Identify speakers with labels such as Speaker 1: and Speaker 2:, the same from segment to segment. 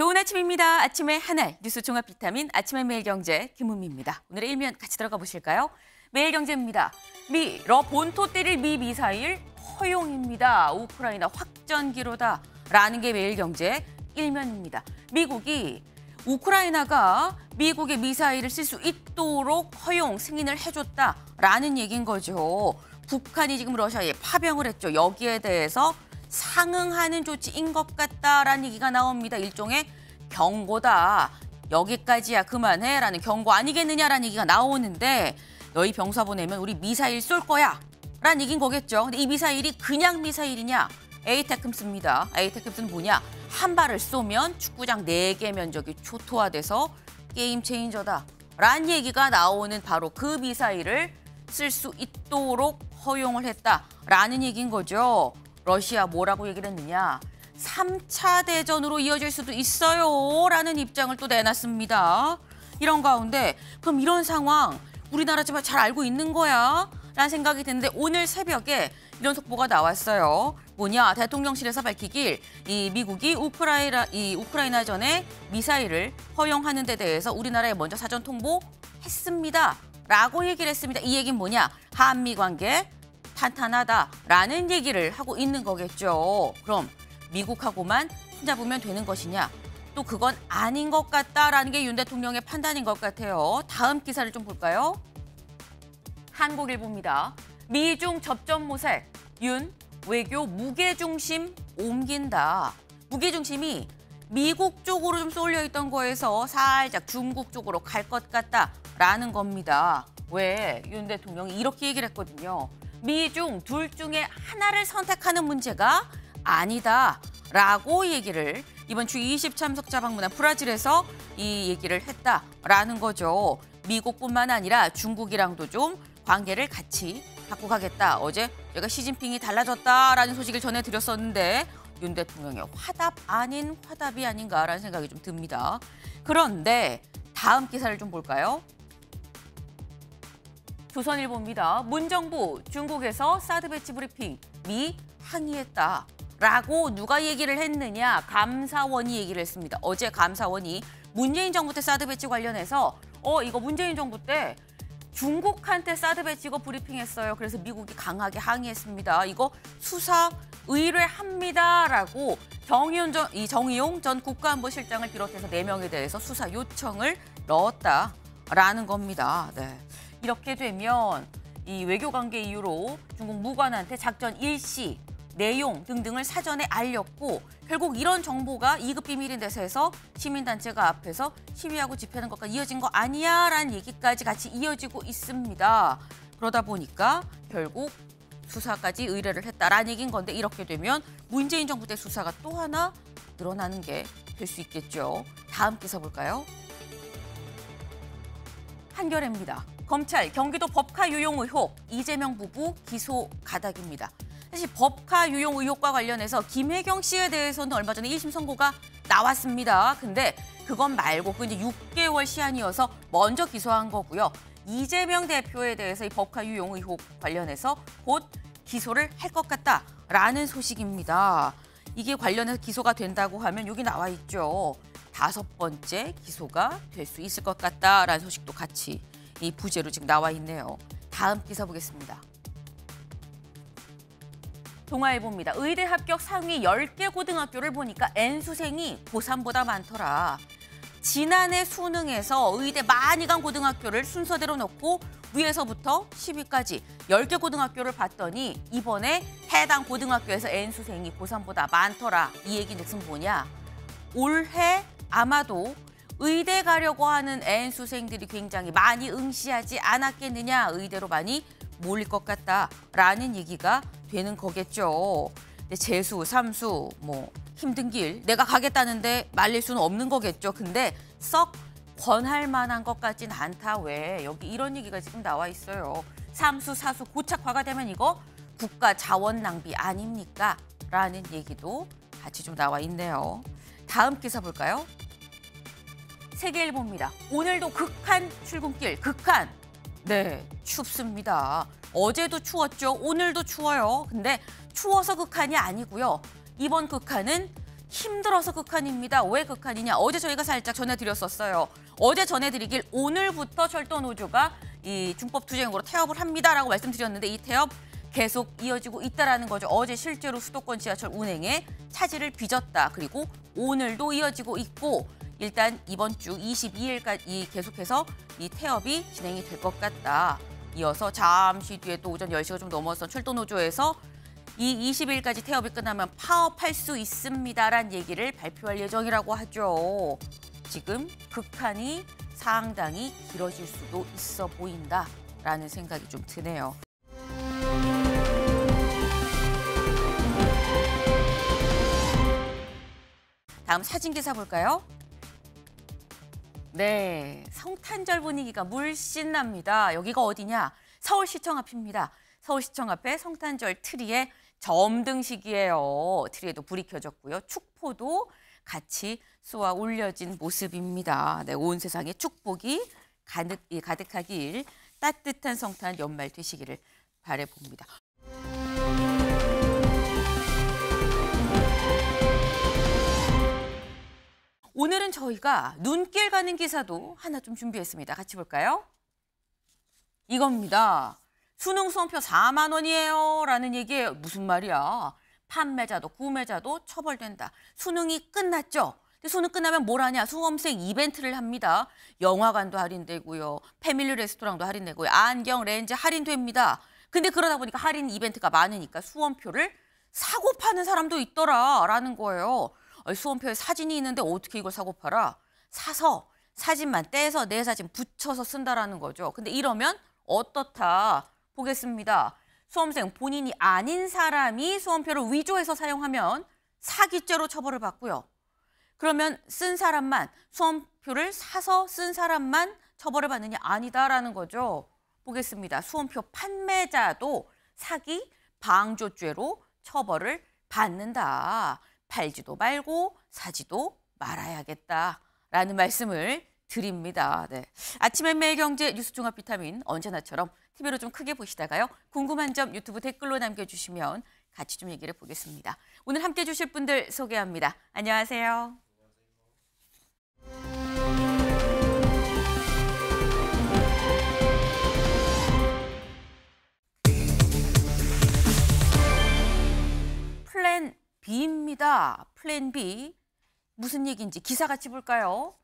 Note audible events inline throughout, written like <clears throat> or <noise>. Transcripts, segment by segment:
Speaker 1: 좋은 아침입니다. 아침에 한알 뉴스 종합 비타민 아침의 매일 경제 김은미입니다. 오늘의 일면 같이 들어가 보실까요? 매일 경제입니다. 미러 본토 때릴 미 미사일 허용입니다. 우크라이나 확전기로다. 라는 게 매일 경제 일면입니다. 미국이 우크라이나가 미국의 미사일을 쓸 수 있도록 허용 승인을 해줬다라는 얘기인 거죠. 북한이 지금 러시아에 파병을 했죠. 여기에 대해서 상응하는 조치인 것 같다라는 얘기가 나옵니다. 일종의 경고다. 여기까지야 그만해라는 경고 아니겠느냐라는 얘기가 나오는데 너희 병사 보내면 우리 미사일 쏠 거야 라는 얘기인 거겠죠. 근데 이 미사일이 그냥 미사일이냐? 에이테크스입니다. 에이테크스는 뭐냐? 한 발을 쏘면 축구장 네 개 면적이 초토화돼서 게임 체인저다. 라는 얘기가 나오는 바로 그 미사일을 쓸 수 있도록 허용을 했다라는 얘기인 거죠. 러시아 뭐라고 얘기를 했느냐. 3차 대전으로 이어질 수도 있어요. 라는 입장을 또 내놨습니다. 이런 가운데 그럼 이런 상황 우리나라 지금 잘 알고 있는 거야? 라는 생각이 드는데 오늘 새벽에 이런 속보가 나왔어요. 뭐냐 대통령실에서 밝히길 이 미국이 우크라이나 이 우크라이나 전에 미사일을 허용하는 데 대해서 우리나라에 먼저 사전 통보했습니다. 라고 얘기를 했습니다. 이 얘기는 뭐냐? 한미 관계 탄탄하다라는 얘기를 하고 있는 거겠죠. 그럼 미국하고만 손잡으면 되는 것이냐? 또 그건 아닌 것 같다라는 게 윤 대통령의 판단인 것 같아요. 다음 기사를 좀 볼까요? 한국일보입니다. 미중 접점 모색, 윤 외교 무게중심 옮긴다. 무게중심이 미국 쪽으로 좀 쏠려 있던 거에서 살짝 중국 쪽으로 갈 것 같다라는 겁니다. 왜 윤 대통령이 이렇게 얘기를 했거든요. 미중 둘 중에 하나를 선택하는 문제가 아니다라고 얘기를 이번 주 20 참석자 방문한 브라질에서 이 얘기를 했다라는 거죠. 미국뿐만 아니라 중국이랑도 좀 관계를 같이 바꿔가겠다. 어제 제가 시진핑이 달라졌다라는 소식을 전해드렸었는데 윤 대통령의 화답 아닌 화답이 아닌가라는 생각이 좀 듭니다. 그런데 다음 기사를 좀 볼까요? 조선일보입니다문 정부 중국에서 사드 배치 브리핑 미 항의했다. 라고 누가 얘기를 했느냐 감사원이 얘기를 했습니다. 어제 감사원이 문재인 정부 때 사드 배치 관련해서 어 이거 문재인 정부 때 중국한테 사드 배치 이거 브리핑했어요. 그래서 미국이 강하게 항의했습니다. 이거 수사 의뢰합니다라고 정의용 전, 이 정의용 전 국가안보실장을 비롯해서 네명에 대해서 수사 요청을 넣었다라는 겁니다. 네. 이렇게 되면 이 외교 관계 이유로 중국 무관한테 작전 일시, 내용 등등을 사전에 알렸고 결국 이런 정보가 2급 비밀인 데서에서 시민단체가 앞에서 시위하고 집회하는 것과 이어진 거 아니야 라는 얘기까지 같이 이어지고 있습니다. 그러다 보니까 결국 수사까지 의뢰를 했다라는 얘기인 건데 이렇게 되면 문재인 정부 때 수사가 또 하나 늘어나는 게 될 수 있겠죠. 다음 기사 볼까요? 한겨레입니다. 검찰 경기도 법카 유용 의혹 이재명 부부 기소 가닥입니다. 사실 법카 유용 의혹과 관련해서 김혜경 씨에 대해서는 얼마 전에 1심 선고가 나왔습니다. 근데 그건 말고 그 이제 6개월 시한이어서 먼저 기소한 거고요. 이재명 대표에 대해서 이 법카 유용 의혹 관련해서 곧 기소를 할 것 같다라는 소식입니다. 이게 관련해서 기소가 된다고 하면 여기 나와 있죠. 다섯 번째 기소가 될 수 있을 것 같다라는 소식도 같이 이 부제로 지금 나와 있네요. 다음 기사 보겠습니다. 동아일보입니다. 의대 합격 상위 10개 고등학교를 보니까 N수생이 고3보다 많더라. 지난해 수능에서 의대 많이 간 고등학교를 순서대로 넣고 위에서부터 10위까지 10개 고등학교를 봤더니 이번에 해당 고등학교에서 N수생이 고3보다 많더라. 이 얘기는 즉슨 뭐냐. 올해 아마도 의대 가려고 하는 N 수생들이 굉장히 많이 응시하지 않았겠느냐. 의대로 많이 몰릴 것 같다라는 얘기가 되는 거겠죠. 재수, 삼수, 뭐 힘든 길 내가 가겠다는데 말릴 수는 없는 거겠죠. 근데 썩 권할 만한 것같진 않다. 왜? 여기 이런 얘기가 지금 나와 있어요. 삼수, 사수, 고착화가 되면 이거 국가 자원 낭비 아닙니까? 라는 얘기도 같이 좀 나와 있네요. 다음 기사 볼까요? 세계일보입니다. 오늘도 극한 출근길, 극한. 네, 춥습니다. 어제도 추웠죠. 오늘도 추워요. 근데 추워서 극한이 아니고요. 이번 극한은 힘들어서 극한입니다. 왜 극한이냐? 어제 저희가 살짝 전해드렸었어요. 어제 전해드리길 오늘부터 철도노조가 이중법투쟁으로 태업을 합니다라고 말씀드렸는데 이 태업 계속 이어지고 있다라는 거죠. 어제 실제로 수도권 지하철 운행에 차질을 빚었다. 그리고 오늘도 이어지고 있고 일단 이번 주 22일까지 계속해서 이 태업이 진행이 될 것 같다. 이어서 잠시 뒤에 또 오전 10시가 좀 넘어서 출도노조에서 이 20일까지 태업이 끝나면 파업할 수있습니다라는 얘기를 발표할 예정이라고 하죠. 지금 극한이 상당히 길어질 수도 있어 보인다라는 생각이 좀 드네요. 다음 사진 기사 볼까요? 네, 성탄절 분위기가 물씬 납니다. 여기가 어디냐? 서울시청 앞입니다. 서울시청 앞에 성탄절 트리에 점등식이에요. 트리에도 불이 켜졌고요. 축포도 같이 쏘아 올려진 모습입니다. 네, 온 세상에 축복이 가득, 예, 가득하길 따뜻한 성탄 연말 되시기를 바래봅니다. 오늘은 저희가 눈길 가는 기사도 하나 좀 준비했습니다. 같이 볼까요? 이겁니다. 수능 수험표 4만 원이에요. 라는 얘기에 무슨 말이야. 판매자도 구매자도 처벌된다. 수능이 끝났죠? 수능 끝나면 뭘 하냐? 수험생 이벤트를 합니다. 영화관도 할인되고요. 패밀리 레스토랑도 할인되고요. 안경, 렌즈 할인됩니다. 근데 그러다 보니까 할인 이벤트가 많으니까 수험표를 사고 파는 사람도 있더라라는 거예요. 수험표에 사진이 있는데 어떻게 이걸 사고 팔아? 사서 사진만 떼서 내 사진 붙여서 쓴다라는 거죠. 근데 이러면 어떻다 보겠습니다. 수험생 본인이 아닌 사람이 수험표를 위조해서 사용하면 사기죄로 처벌을 받고요. 그러면 쓴 사람만 수험표를 사서 쓴 사람만 처벌을 받느냐 아니다라는 거죠. 보겠습니다. 수험표 판매자도 사기 방조죄로 처벌을 받는다. 팔지도 말고 사지도 말아야겠다라는 말씀을 드립니다. 네. 아침엔 매일 경제 뉴스 종합 비타민 언제나처럼 TV로 좀 크게 보시다가요. 궁금한 점 유튜브 댓글로 남겨주시면 같이 좀 얘기를 보겠습니다. 오늘 함께 주실 분들 소개합니다. 안녕하세요. 플랜 B입니다. 플랜 B. 무슨 얘기인지 기사 같이 볼까요?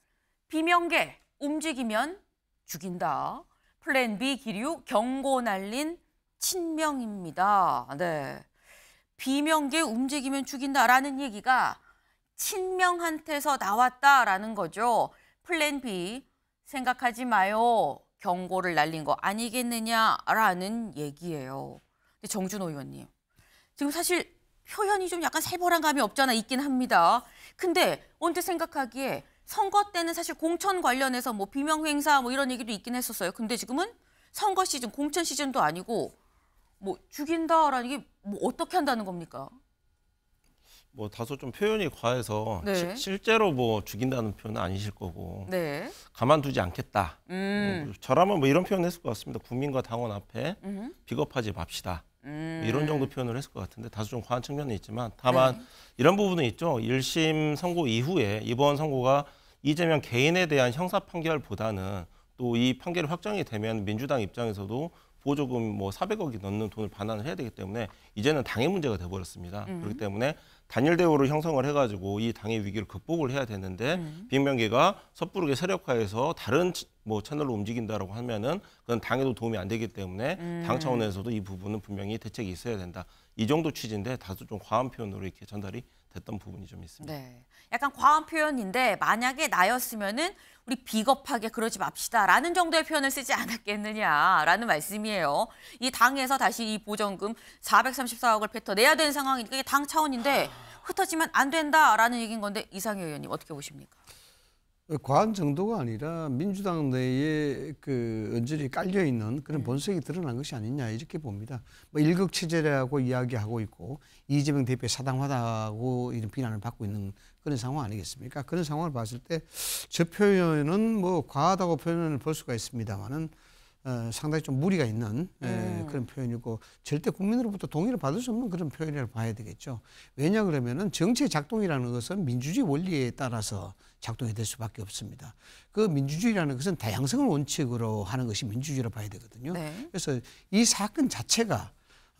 Speaker 1: 비명계 움직이면 죽인다. 플랜 B 기류 경고 날린 친명입니다. 네. 비명계 움직이면 죽인다라는 얘기가 친명한테서 나왔다라는 거죠. 플랜 B 생각하지 마요. 경고를 날린 거 아니겠느냐라는 얘기예요. 정준호 의원님. 지금 사실 표현이 좀 약간 살벌한 감이 없잖아 있긴 합니다. 근데 언뜻 생각하기에 선거 때는 사실 공천 관련해서 뭐 비명 행사 뭐 이런 얘기도 있긴 했었어요. 근데 지금은 선거 시즌, 공천 시즌도 아니고 뭐 죽인다라는 게 뭐 어떻게 한다는 겁니까?
Speaker 2: 뭐 다소 좀 표현이 과해서 네. 시, 실제로 뭐 죽인다는 표현은 아니실 거고 네. 가만두지 않겠다. 음. 음, 저라면 뭐 이런 표현했을 것 같습니다. 국민과 당원 앞에 음. 비겁하지 맙시다. 음. 이런 정도 표현을 했을 것 같은데 다소 좀 과한 측면이 있지만 네. 다만 네. 이런 부분은 있죠. 1심 선고 이후에 이번 선고가 이재명 개인에 대한 형사 판결보다는 또 이 판결이 확정이 되면 민주당 입장에서도 보조금 뭐 400억이 넘는 돈을 반환을 해야 되기 때문에 이제는 당의 문제가 돼버렸습니다. 음. 그렇기 때문에 단일 대우를 형성을 해가지고 이 당의 위기를 극복을 해야 되는데 음. 빙명계가 섣부르게 세력화해서 다른 뭐 채널로 움직인다라고 하면은 그건 당에도 도움이 안 되기 때문에 음. 당 차원에서도 이 부분은 분명히 대책이 있어야 된다. 이 정도 취지인데 다소 좀 과한 표현으로 이렇게 전달이 됐던 부분이 좀 있습니다. 네.
Speaker 1: 약간 과한 표현인데 만약에 나였으면은 우리 비겁하게 그러지 맙시다라는 정도의 표현을 쓰지 않았겠느냐라는 말씀이에요. 이 당에서 다시 이 보정금 434억을 뱉어내야 되는 상황이니까 이게 당 차원인데 아. 흩어지면 안 된다라는 얘기인 건데 이상희 의원님 어떻게 보십니까?
Speaker 3: 과한 정도가 아니라 민주당 내에 그언저이 깔려 있는 그런 네. 본색이 드러난 것이 아니냐 이렇게 봅니다. 뭐 일극 체제라고 이야기하고 있고 이재명 대표의 사당화다고 이런 비난을 받고 있는 그런 상황 아니겠습니까? 그런 상황을 봤을 때 저 표현은 뭐 과하다고 표현을 볼 수가 있습니다만은 어, 상당히 좀 무리가 있는 에, 예, 음. 네. 그런 표현이고 절대 국민으로부터 동의를 받을 수 없는 그런 표현이라고 봐야 되겠죠. 왜냐 그러면은 정치 작동이라는 것은 민주주의 원리에 따라서 작동이 될 수밖에 없습니다. 그 민주주의라는 것은 다양성을 원칙으로 하는 것이 민주주의라 봐야 되거든요. 네. 그래서 이 사건 자체가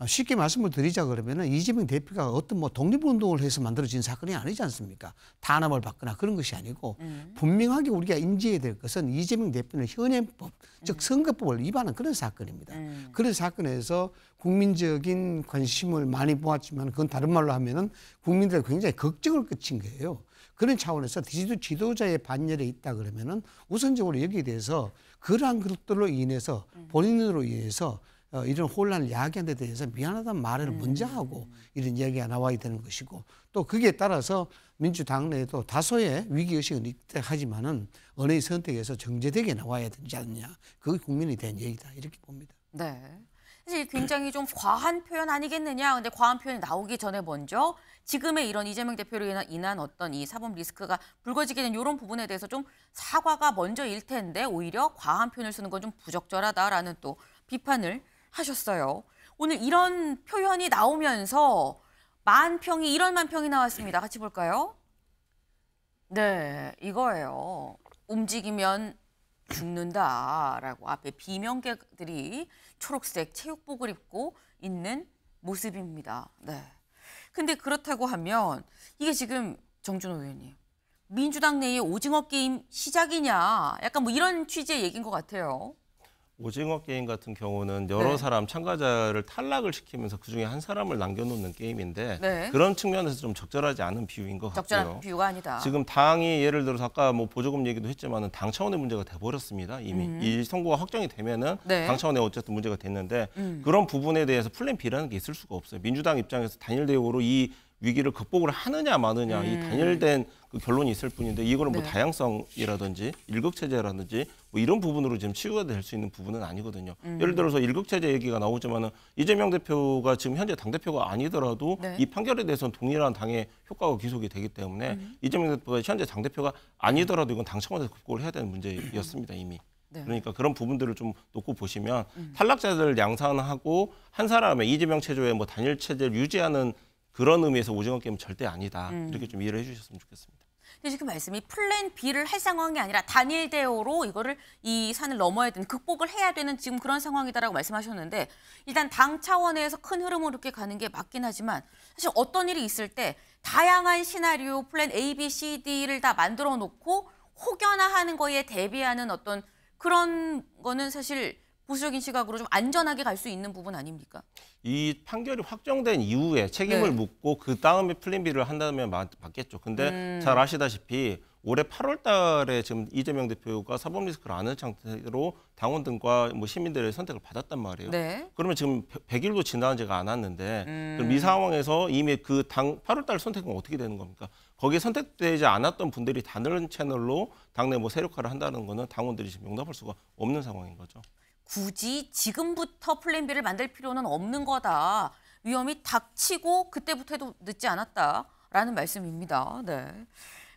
Speaker 3: 쉽게 말씀을 드리자 그러면 이재명 대표가 어떤 뭐 독립운동을 해서 만들어진 사건이 아니지 않습니까? 탄압을 받거나 그런 것이 아니고 음. 분명하게 우리가 인지해야 될 것은 이재명 대표는 현행법 음. 즉 선거법을 위반한 그런 사건입니다. 음. 그런 사건에서 국민적인 관심을 많이 모았지만 그건 다른 말로 하면은 국민들의 굉장히 걱정을 끼친 거예요. 그런 차원에서 지도, 자의 반열에 있다 그러면은 우선적으로 여기에 대해서 그러한 것들로 인해서 네. 본인으로 인해서 어, 이런 혼란을 야기한 데 대해서 미안하다는 말을 네. 음. 먼저 하고 이런 이야기가 나와야 되는 것이고 또 그게 따라서 민주당 내에도 다소의 위기의식은 있다 하지만은 언의 선택에서 정제되게 나와야 되지 않느냐. 그게 국민이 된 얘기다. 이렇게 봅니다.
Speaker 1: 네. 사실 굉장히 좀 과한 표현 아니겠느냐. 근데 과한 표현이 나오기 전에 먼저 지금의 이런 이재명 대표로 인한 어떤 이 사법 리스크가 불거지게 된 이런 부분에 대해서 좀 사과가 먼저일 텐데 오히려 과한 표현을 쓰는 건 좀 부적절하다라는 또 비판을 하셨어요. 오늘 이런 표현이 나오면서 만평이 이런 만평이 나왔습니다. 같이 볼까요? 네, 이거예요. 움직이면 죽는다라고 앞에 비명객들이 초록색 체육복을 입고 있는 모습입니다. 네. 근데 그렇다고 하면 이게 지금 정준호 의원님 민주당 내의 오징어 게임 시작이냐 약간 뭐 이런 취지의 얘기인 것 같아요.
Speaker 2: 오징어 게임 같은 경우는 네. 여러 네. 사람 참가자를 탈락을 시키면서 그 중에 한 사람을 남겨놓는 게임인데 네. 그런 측면에서 좀 적절하지 않은 비유인 것 적절한 같고요.
Speaker 1: 비유가 아니다. 지금
Speaker 2: 당이 예를 들어서 아까 뭐 보조금 얘기도 했지만은 당 차원의 문제가 돼버렸습니다. 이미 음. 이 선거가 확정이 되면은 네. 당 차원의 어쨌든 문제가 됐는데 음. 그런 부분에 대해서 플랜 B라는 게 있을 수가 없어요. 민주당 입장에서 단일 대우로 이 위기를 극복을 하느냐 마느냐 음. 이 단일된 그 결론이 있을 뿐인데 이거는 뭐 네. 다양성이라든지 일극 체제라든지 뭐 이런 부분으로 지금 치유가 될 수 있는 부분은 아니거든요. 음. 예를 들어서 일극 체제 얘기가 나오지만은 이재명 대표가 지금 현재 당 대표가 아니더라도 네. 이 판결에 대해서는 동일한 당의 효과가 귀속이 되기 때문에 음. 이재명 대표가 현재 당 대표가 아니더라도 이건 당청와에서 극복을 해야 되는 문제였습니다 이미. 네. 그러니까 그런 부분들을 좀 놓고 보시면 음. 탈락자들 양산하고 한 사람의 이재명 체조의 뭐 단일 체제를 유지하는 그런 의미에서 오징어 게임은 절대 아니다. 음. 이렇게 좀 이해를 해주셨으면 좋겠습니다.
Speaker 1: 지금 말씀이 플랜 B를 할 상황이 아니라 단일 대오로 이거를 이 산을 넘어야 되는 극복을 해야 되는 지금 그런 상황이다라고 말씀하셨는데 일단 당 차원에서 큰 흐름으로 이렇게 가는 게 맞긴 하지만 사실 어떤 일이 있을 때 다양한 시나리오 플랜 A, B, C, D를 다 만들어 놓고 혹여나 하는 거에 대비하는 어떤 그런 거는 사실 보수적인 시각으로 좀 안전하게 갈 수 있는 부분 아닙니까?
Speaker 2: 이 판결이 확정된 이후에 책임을 네. 묻고 그 다음에 플랜 비를 한다면 맞겠죠. 근데 음. 잘 아시다시피 올해 8월 달에 지금 이재명 대표가 사법 리스크를 아는 상태로 당원 등과 뭐 시민들의 선택을 받았단 말이에요. 네. 그러면 지금 100일도 지나 지가 않았는데 음. 그럼 이 음. 상황에서 이미 그 당 8월 달 선택은 어떻게 되는 겁니까? 거기에 선택되지 않았던 분들이 다른 채널로 당내 뭐 세력화를 한다는 거는 당원들이 지금 용납할 수가 없는 상황인 거죠.
Speaker 1: 굳이 지금부터 플랜 B를 만들 필요는 없는 거다. 위험이 닥치고 그때부터 해도 늦지 않았다라는 말씀입니다. 네.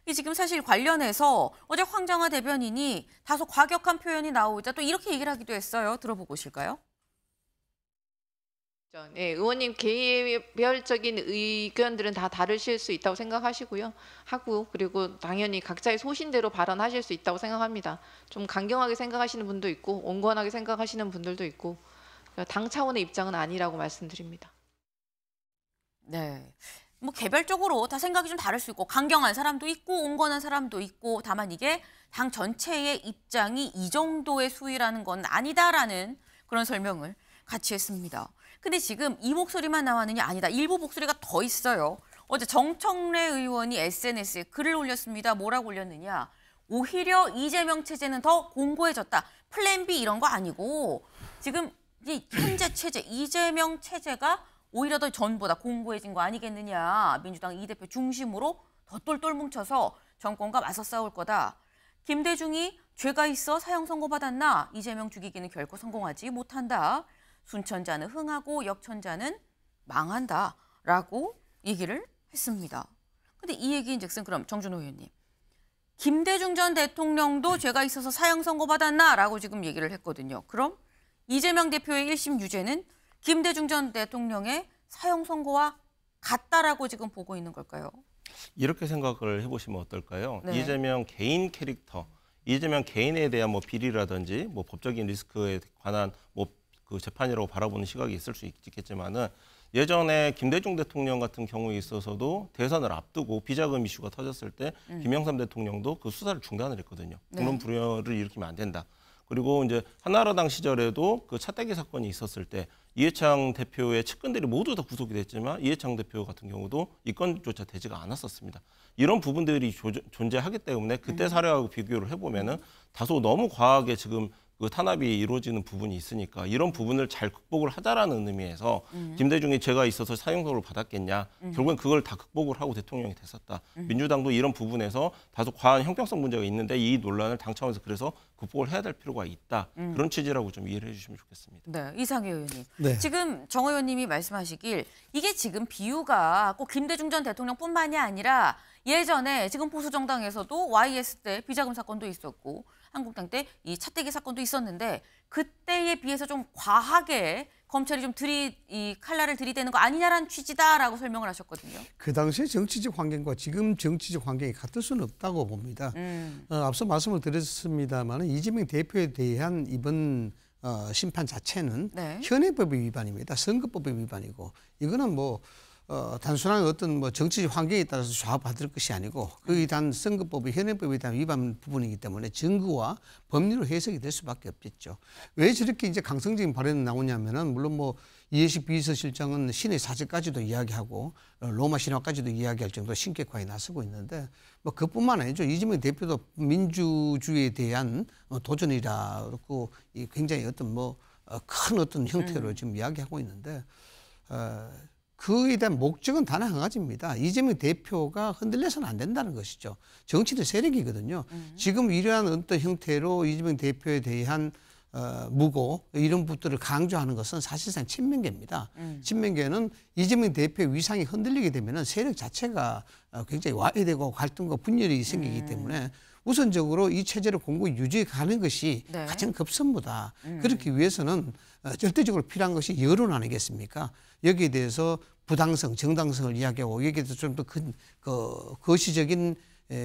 Speaker 1: 이 지금 사실 관련해서 어제 황정화 대변인이 다소 과격한 표현이 나오자 또 이렇게 얘기를 하기도 했어요. 들어보고 오실까요? 네, 의원님 개별적인 의견들은 다 다르실 수 있다고 생각하시고요. 하고 그리고 당연히 각자의 소신대로 발언하실 수 있다고 생각합니다. 좀 강경하게 생각하시는 분도 있고 온건하게 생각하시는 분들도 있고 그러니까 당 차원의 입장은 아니라고 말씀드립니다. 네. 뭐 개별적으로 다 생각이 좀 다를 수 있고 강경한 사람도 있고 온건한 사람도 있고 다만 이게 당 전체의 입장이 이 정도의 수위라는 건 아니다라는 그런 설명을 같이 했습니다. 근데 지금 이 목소리만 나왔느냐? 아니다. 일부 목소리가 더 있어요. 어제 정청래 의원이 SNS에 글을 올렸습니다. 뭐라고 올렸느냐? 오히려 이재명 체제는 더 공고해졌다. 플랜 B 이런 거 아니고 지금 이 현재 체제, 이재명 체제가 오히려 더 전보다 공고해진 거 아니겠느냐. 민주당 이 대표 중심으로 더 똘똘 뭉쳐서 정권과 맞서 싸울 거다. 김대중이 죄가 있어 사형 선고 받았나? 이재명 죽이기는 결코 성공하지 못한다. 순천자는 흥하고 역천자는 망한다라고 얘기를 했습니다. 근데 이 얘기인즉슨 그럼 정준호 의원님 김대중 전 대통령도 네. 죄가 있어서 사형 선고 받았나라고 지금 얘기를 했거든요. 그럼 이재명 대표의 1심 유죄는 김대중 전 대통령의 사형 선고와 같다라고 지금 보고 있는 걸까요?
Speaker 2: 이렇게 생각을 해보시면 어떨까요? 네. 이재명 개인 캐릭터, 이재명 개인에 대한 뭐 비리라든지 뭐 법적인 리스크에 관한 뭐그 재판이라고 바라보는 시각이 있을 수 있겠지만은 예전에 김대중 대통령 같은 경우에 있어서도 대선을 앞두고 비자금 이슈가 터졌을 때 음. 김영삼 대통령도 그 수사를 중단을 했거든요. 네. 국론 불효를 일으키면 안 된다. 그리고 이제 한나라당 시절에도 그 차떼기 사건이 있었을 때 이해창 대표의 측근들이 모두 다 구속이 됐지만 이해창 대표 같은 경우도 이건조차 되지가 않았었습니다. 이런 부분들이 조, 존재하기 때문에 그때 음. 사례하고 비교를 해보면은 음. 다소 너무 과하게 지금 그 탄압이 이루어지는 부분이 있으니까 이런 부분을 잘 극복을 하자라는 의미에서 음. 김대중이 제가 있어서 사용선고를 받았겠냐 음. 결국엔 그걸 다 극복을 하고 대통령이 됐었다 음. 민주당도 이런 부분에서 다소 과한 형평성 문제가 있는데 이 논란을 당 차원에서 그래서 극복을 해야 될 필요가 있다 음. 그런 취지라고 좀 이해를 해주시면 좋겠습니다
Speaker 1: 네 이상해 의원님 네. 지금 정 의원님이 말씀하시길 이게 지금 비유가 꼭 김대중 전 대통령뿐만이 아니라 예전에 지금 보수정당에서도 YS 때 비자금 사건도 있었고 한국당 때 이 차떼기 사건도 있었는데 그때에 비해서 좀 과하게 검찰이 좀 들이 이 칼날을 들이대는 거 아니냐라는 취지다라고 설명을 하셨거든요.
Speaker 3: 그 당시의 정치적 환경과 지금 정치적 환경이 같을 수는 없다고 봅니다. 음. 어, 앞서 말씀을 드렸습니다만 이재명 대표에 대한 이번 어, 심판 자체는 네. 현행법의 위반입니다. 선거법의 위반이고 이거는 뭐 어, 단순한 어떤 뭐 정치 환경에 따라서 좌우받을 것이 아니고 그에 대한 선거법의 현행법에 대한 위반 부분이기 때문에 증거와 법률로 해석이 될 수밖에 없겠죠. 왜 저렇게 이제 강성적인 발언이 나오냐면은 물론 뭐 이해식 비서실장은 신의 사제까지도 이야기하고 어, 로마 신화까지도 이야기할 정도 신격화에 나서고 있는데 뭐 그뿐만 아니죠. 이재명 대표도 민주주의에 대한 어, 도전이라고 굉장히 어떤 뭐 큰 어, 어떤 형태로 음. 지금 이야기하고 있는데 어, 그에 대한 목적은 단 한 가지입니다. 이재명 대표가 흔들려서는 안 된다는 것이죠. 정치는 세력이거든요. 음. 지금 이러한 어떤 형태로 이재명 대표에 대한 어, 무고 이런 부분들을 강조하는 것은 사실상 친명계입니다. 음. 친명계는 이재명 대표의 위상이 흔들리게 되면 세력 자체가 어, 굉장히 와해되고 갈등과 분열이 생기기 음. 때문에 우선적으로 이 체제를 공고히 유지해가는 것이 네. 가장 급선무다. 음. 그렇기 위해서는 어, 절대적으로 필요한 것이 여론 아니겠습니까? 여기에 대해서 부당성, 정당성을 이야기하고 여기에 대해서 좀더 큰, 그, 거시적인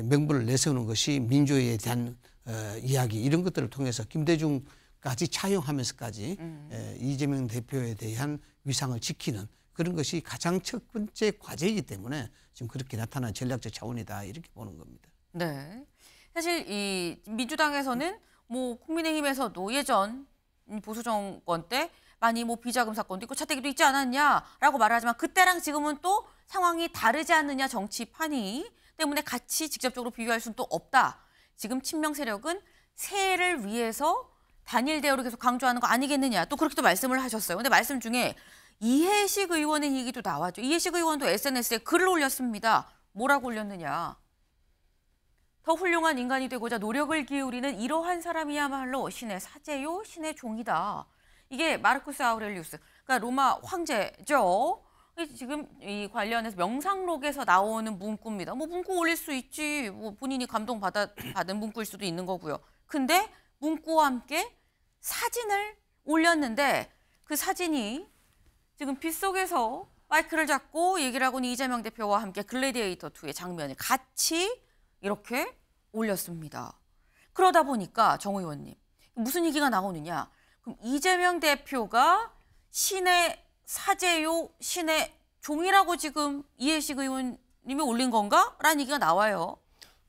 Speaker 3: 명분을 내세우는 것이 민주에 대한 어, 이야기 이런 것들을 통해서 김대중까지 차용하면서까지 음. 에, 이재명 대표에 대한 위상을 지키는 그런 것이 가장 첫 번째 과제이기 때문에 지금 그렇게 나타난 전략적 차원이다 이렇게 보는 겁니다.
Speaker 4: 네.
Speaker 1: 사실 이 민주당에서는 뭐 국민의힘에서도 예전 보수 정권 때 많이 뭐 비자금 사건도 있고 차태기도 있지 않았냐라고 말하지만 그때랑 지금은 또 상황이 다르지 않느냐 정치판이 때문에 같이 직접적으로 비교할 수는 또 없다. 지금 친명 세력은 새해를 위해서 단일 대우를 계속 강조하는 거 아니겠느냐 또 그렇게 또 말씀을 하셨어요. 근데 말씀 중에 이해식 의원의 얘기도 나왔죠. 이해식 의원도 SNS에 글을 올렸습니다. 뭐라고 올렸느냐. 더 훌륭한 인간이 되고자 노력을 기울이는 이러한 사람이야말로 신의 사제요 신의 종이다. 이게 마르쿠스 아우렐리우스, 그러니까 로마 황제죠. 지금 이 관련해서 명상록에서 나오는 문구입니다. 뭐 문구 올릴 수 있지, 뭐 본인이 감동 받아 받은 문구일 수도 있는 거고요. 근데 문구와 함께 사진을 올렸는데 그 사진이 지금 빗속에서 마이크를 잡고 얘기를 하고 있는 이재명 대표와 함께 글래디에이터 2의 장면이 같이 이렇게 올렸습니다. 그러다 보니까 정 의원님 무슨 얘기가 나오느냐. 그럼 이재명 대표가 신의 사제요 신의 종이라고 지금 이해식 의원님이 올린 건가? 라는 얘기가 나와요.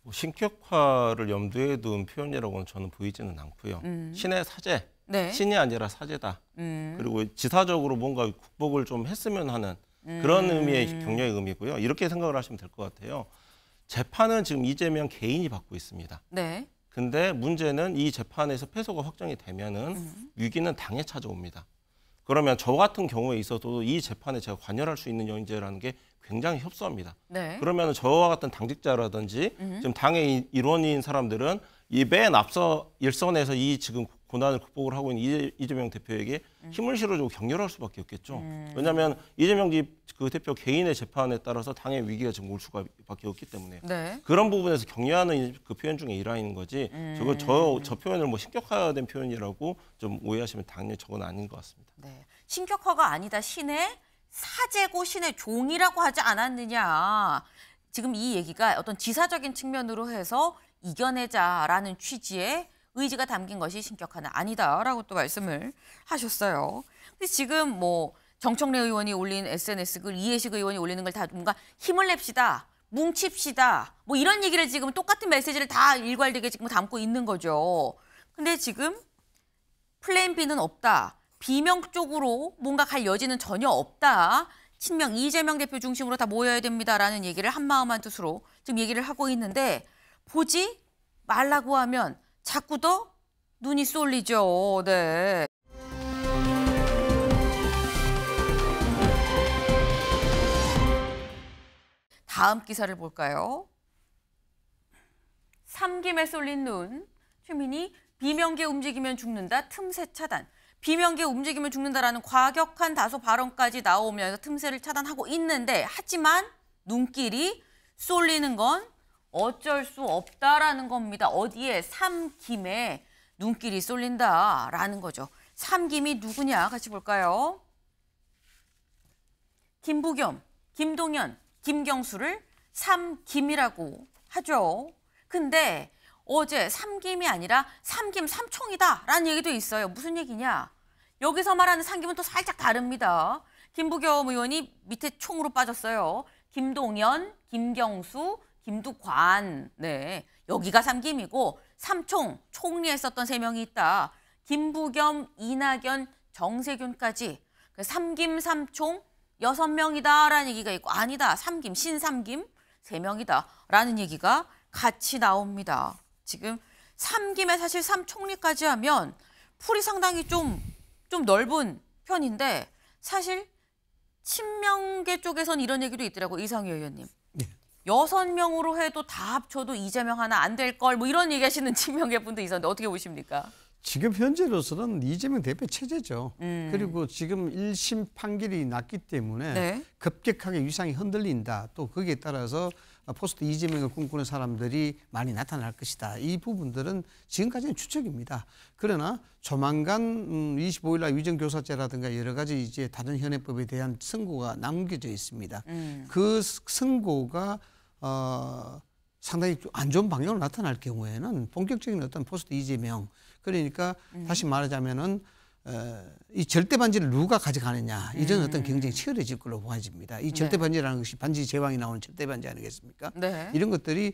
Speaker 2: 뭐 신격화를 염두에 둔 표현이라고는 저는 보이지는 않고요. 음. 신의 사제, 네. 신이 아니라 사제다. 음. 그리고 지사적으로 뭔가 극복을좀 했으면 하는 음. 그런 음. 의미의 격려의 의미고요. 이렇게 생각을 하시면 될 것 같아요. 재판은 지금 이재명 개인이 받고 있습니다. 네. 근데 문제는 이 재판에서 패소가 확정이 되면은 음. 위기는 당에 찾아옵니다. 그러면 저 같은 경우에 있어도 이 재판에 제가 관여할 수 있는 영재라는게 굉장히 협소합니다. 네. 그러면 저와 같은 당직자라든지 음. 지금 당의 일원인 사람들은 이맨 앞서 일선에서 이 지금 고난을 극복을 하고 있는 이재, 명 대표에게 네. 힘을 실어주고 격려할 수밖에 없겠죠. 음. 왜냐하면 이재명 그 대표 개인의 재판에 따라서 당의 위기가 지금 올 수밖에 없기 때문에 네. 그런 부분에서 격려하는 그 표현 중에 일환인 거지 음. 저거 저, 저 표현을 뭐 신격화된 표현이라고 좀 오해하시면 당연히 저건 아닌 것 같습니다. 네.
Speaker 1: 신격화가 아니다 신의 사재고 신의 종이라고 하지 않았느냐. 지금 이 얘기가 어떤 지사적인 측면으로 해서 이겨내자라는 취지의 의지가 담긴 것이 신격화는 아니다라고 또 말씀을 하셨어요. 근데 지금 뭐 정청래 의원이 올린 SNS 글, 그 이해식 의원이 올리는 걸 다 뭔가 힘을 냅시다. 뭉칩시다. 뭐 이런 얘기를 지금 똑같은 메시지를 다 일괄되게 지금 담고 있는 거죠. 근데 지금 플랜 B는 없다. 비명 쪽으로 뭔가 갈 여지는 전혀 없다. 친명 이재명 대표 중심으로 다 모여야 됩니다라는 얘기를 한마음 한뜻으로 지금 얘기를 하고 있는데 보지 말라고 하면 자꾸 더 눈이 쏠리죠. 네. 다음 기사를 볼까요? 삼김에 쏠린 눈. 최민희 비명계 움직이면 죽는다. 틈새 차단. 비명계 움직이면 죽는다라는 과격한 다소 발언까지 나오면서 틈새를 차단하고 있는데 하지만 눈길이 쏠리는 건 어쩔 수 없다라는 겁니다. 어디에 삼김에 눈길이 쏠린다라는 거죠. 삼김이 누구냐 같이 볼까요? 김부겸, 김동연, 김경수를 삼김이라고 하죠. 근데 어제 삼김이 아니라 삼김 삼총이다라는 얘기도 있어요. 무슨 얘기냐? 여기서 말하는 삼김은 또 살짝 다릅니다. 김부겸 의원이 밑에 총으로 빠졌어요. 김동연, 김경수, 김두관, 네 여기가 삼김이고 삼총 총리에썼던세 명이 있다. 김부겸, 이낙연, 정세균까지 그 삼김 삼총 여섯 명이다라는 얘기가 있고 아니다 삼김 신삼김 세 명이다라는 얘기가 같이 나옵니다. 지금 삼김에 사실 삼총리까지 하면 풀이 상당히 좀, 좀 넓은 편인데 사실 친명계 쪽에선 이런 얘기도 있더라고 이상희 의원님. 여섯 명으로 해도 다 합쳐도 이재명 하나 안 될 걸 뭐 이런 얘기하시는 친명계 <laughs> 분도 있었는데 어떻게 보십니까?
Speaker 3: 지금 현재로서는 이재명 대표 체제죠.
Speaker 4: 음. 그리고
Speaker 3: 지금 1심 판결이 났기 때문에 네. 급격하게 위상이 흔들린다. 또 거기에 따라서 포스트 이재명을 꿈꾸는 사람들이 많이 나타날 것이다. 이 부분들은 지금까지는 추측입니다. 그러나 조만간 25일 음, 날 위정교사제라든가 여러 가지 이제 다른 현행법에 대한 선고가 남겨져 있습니다. 음. 그 선고가 어, 상당히 안 좋은 방향으로 나타날 경우에는 본격적인 어떤 포스트 이재명 그러니까 음. 다시 말하자면은 어, 이 절대 반지를 누가 가져가느냐 이런 음. 어떤 경쟁이 치열해질 걸로 보아집니다이 절대 네. 반지라는 것이 반지 제왕이 나오는 절대 반지 아니겠습니까? 네. 이런 것들이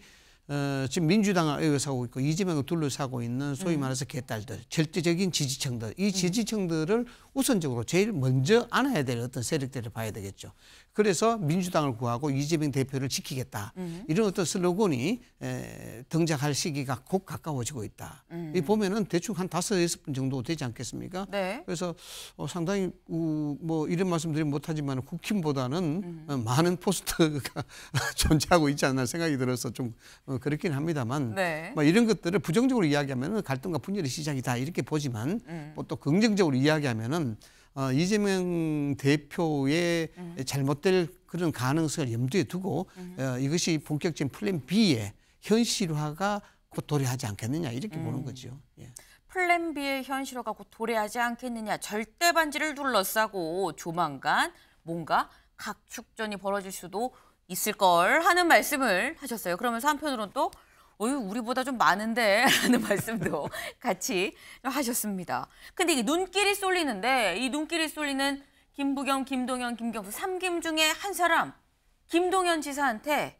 Speaker 3: 어, 지금 민주당을 에워싸고 있고 이재명을 둘러싸고 있는 소위 음. 말해서 개딸들, 절대적인 지지층들, 이 음. 지지층들을 우선적으로 제일 먼저 안아야 될 어떤 세력들을 봐야 되겠죠. 그래서 민주당을 구하고 이재명 대표를 지키겠다. 음. 이런 어떤 슬로건이 에, 등장할 시기가 곧 가까워지고 있다. 음. 이 보면은 대충 한 다섯 여섯 분 정도 되지 않겠습니까? 네. 그래서 어, 상당히 우, 뭐 이런 말씀드리 못하지만 국힘보다는 음. 어, 많은 포스터가 <laughs> 존재하고 있지 않나 생각이 들어서 좀 어, 그렇긴 합니다만 네. 뭐 이런 것들을 부정적으로 이야기하면 갈등과 분열의 시작이다 이렇게 보지만 음. 뭐또 긍정적으로 이야기하면은 어, 이재명 대표의 음. 잘못될 그런 가능성을 염두에 두고 음. 어, 이것이 본격적인 플랜 B의 현실화가 곧 도래하지 않겠느냐 이렇게 음. 보는 거죠. 예.
Speaker 1: 플랜 B의 현실화가 곧 도래하지 않겠느냐 절대 반지를 둘러싸고 조만간 뭔가 각축전이 벌어질 수도 있을 걸 하는 말씀을 하셨어요. 그러면서 한편으로는 또 어유 우리보다 좀 많은데 라는 <laughs> 말씀도 같이 하셨습니다. 근데 이게 눈길이 쏠리는데 이 눈길이 쏠리는 김부겸, 김동현, 김경수 삼김 중에 한 사람 김동현 지사한테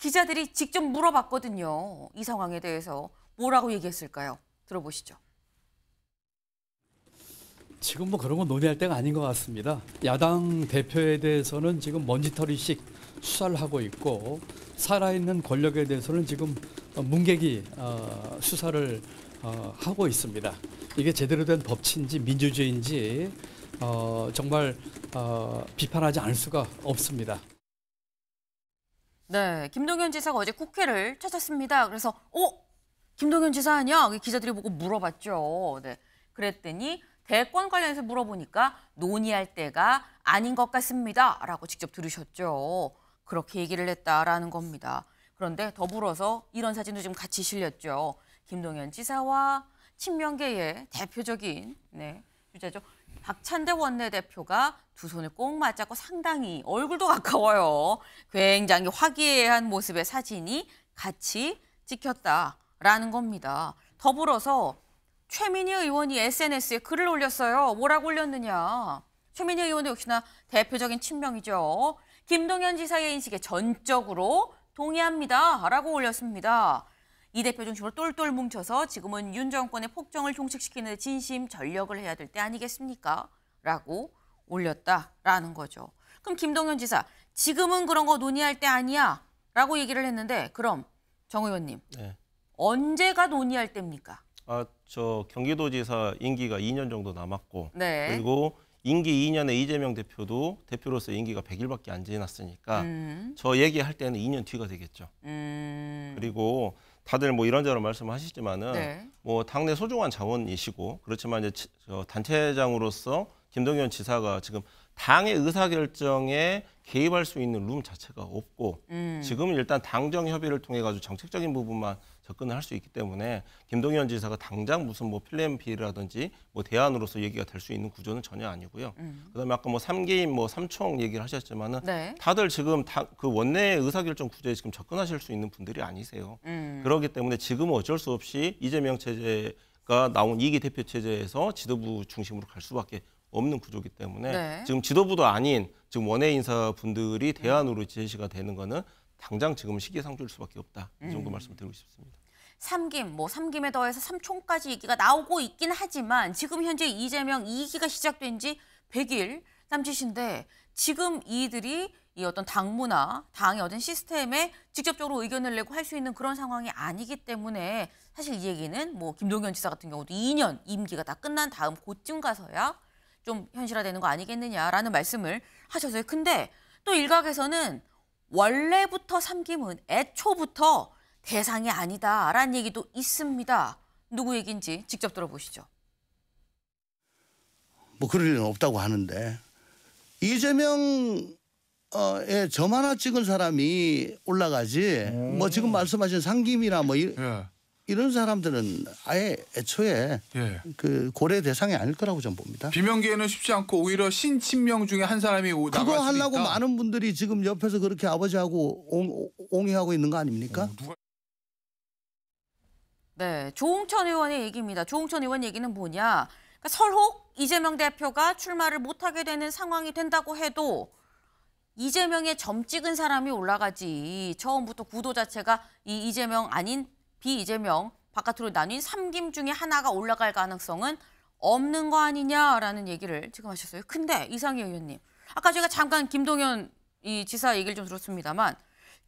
Speaker 1: 기자들이 직접 물어봤거든요. 이 상황에 대해서 뭐라고 얘기했을까요? 들어보시죠.
Speaker 5: 지금
Speaker 3: 뭐 그런 거 논의할 때가 아닌 것 같습니다. 야당 대표에 대해서는 지금 먼지털이식 수사를 하고 있고 살아있는 권력에 대해서는 지금 어, 문객이 어, 수사를 어, 하고 있습니다. 이게 제대로 된 법치인지 민주주의인지 정말 비판하지 않을 수가 없습니다.
Speaker 1: 네, 김동연 지사가 어제 국회를 찾았습니다. 그래서 어? 김동연 지사 아니야? 기자들이 보고 물어봤죠. 네, 그랬더니 대권 관련해서 물어보니까 논의할 때가 아닌 것 같습니다. 라고 직접 들으셨죠. 그렇게 얘기를 했다라는 겁니다. 그런데 더불어서 이런 사진도 지금 같이 실렸죠. 김동연 지사와 친명계의 대표적인 네, 주자죠. 박찬대 원내대표가 두 손을 꼭 맞잡고 상당히 얼굴도 가까워요. 굉장히 화기애애한 모습의 사진이 같이 찍혔다라는 겁니다. 더불어서 최민희 의원이 SNS에 글을 올렸어요. 뭐라고 올렸느냐. 최민희 의원도 역시나 대표적인 친명이죠. 김동현 지사의 인식에 전적으로 동의합니다. 라고 올렸습니다. 이 대표 중심으로 똘똘 뭉쳐서 지금은 윤 정권의 폭정을 종식시키는 데 진심 전력을 해야 될 때 아니겠습니까? 라고 올렸다라는 거죠. 그럼 김동연 지사 지금은 그런 거 논의할 때 아니야 라고 얘기를 했는데 그럼 정 의원님 네. 언제가 논의할 때입니까?
Speaker 2: 아, 저 경기도지사 임기가 2년 정도 남았고 네. 그리고 임기 2년에 이재명 대표도 대표로서 임기가 100일밖에 안 지났으니까 음. 저 얘기할 때는 2년 뒤가 되겠죠. 음. 그리고 다들 뭐 이런저런 말씀하시지만은 네. 뭐 당내 소중한 자원이시고 그렇지만 이제 저 단체장으로서 김동연 지사가 지금 당의 의사결정에 개입할 수 있는 룸 자체가 없고 음. 지금은 일단 당정 협의를 통해 가지고 정책적인 부분만 접근을 할 수 있기 때문에 김동연 지사가 당장 무슨 뭐 필름 비라든지 뭐 대안으로서 얘기가 될 수 있는 구조는 전혀 아니고요. 음. 그다음에 아까 뭐 삼개인 뭐 삼총 얘기를 하셨지만은 네. 다들 지금 다 그 원내 의사결정 구조에 지금 접근하실 수 있는 분들이 아니세요. 음. 그렇기 때문에 지금 어쩔 수 없이 이재명 체제가 나온 이기 대표 체제에서 지도부 중심으로 갈 수밖에 없는 구조기 때문에 네. 지금 지도부도 아닌 지금 원외 인사 분들이 음. 대안으로 제시가 되는 거는 당장 지금 시기상조일 수밖에 없다. 이 정도 음. 말씀드리고 싶습니다.
Speaker 1: 삼김, 뭐 삼김에 더해서 삼총까지 얘기가 나오고 있긴 하지만 지금 현재 이재명 2기가 시작된 지 100일 남짓인데 지금 이들이 이 어떤 당무나 당의 어떤 시스템에 직접적으로 의견을 내고 할 수 있는 그런 상황이 아니기 때문에 사실 이 얘기는 뭐 김동연 지사 같은 경우도 2년 임기가 다 끝난 다음 곧쯤 가서야 좀 현실화되는 거 아니겠느냐라는 말씀을 하셔서요. 근데 또 일각에서는 원래부터 삼김은 애초부터 대상이 아니다라는 얘기도 있습니다. 누구 얘기인지 직접 들어보시죠.
Speaker 4: 뭐
Speaker 5: 그럴 일은 없다고 하는데 이재명 어, 점 하나 찍은 사람이 올라가지. 오. 뭐 지금 말씀하신 상김이나 뭐 이, 예. 이런 사람들은 아예 애초에 예. 그 고려 대상이 아닐 거라고 저는 봅니다. 비명계에는 쉽지 않고 오히려 신친명 중에 한 사람이 오, 그거 하려고 많은 분들이 지금 옆에서 그렇게 아버지하고 옹, 옹의하고 있는 거 아닙니까? 어, 누가...
Speaker 1: 네, 조홍천 의원의 얘기입니다. 조홍천 의원 얘기는 뭐냐? 그러니까 설혹 이재명 대표가 출마를 못하게 되는 상황이 된다고 해도 이재명의 점 찍은 사람이 올라가지 처음부터 구도 자체가 이 이재명 아닌 비이재명 바깥으로 나뉜 삼김 중에 하나가 올라갈 가능성은 없는 거 아니냐라는 얘기를 지금 하셨어요. 근데 이상희 의원님, 아까 제가 잠깐 김동연 이 지사 얘기를 좀 들었습니다만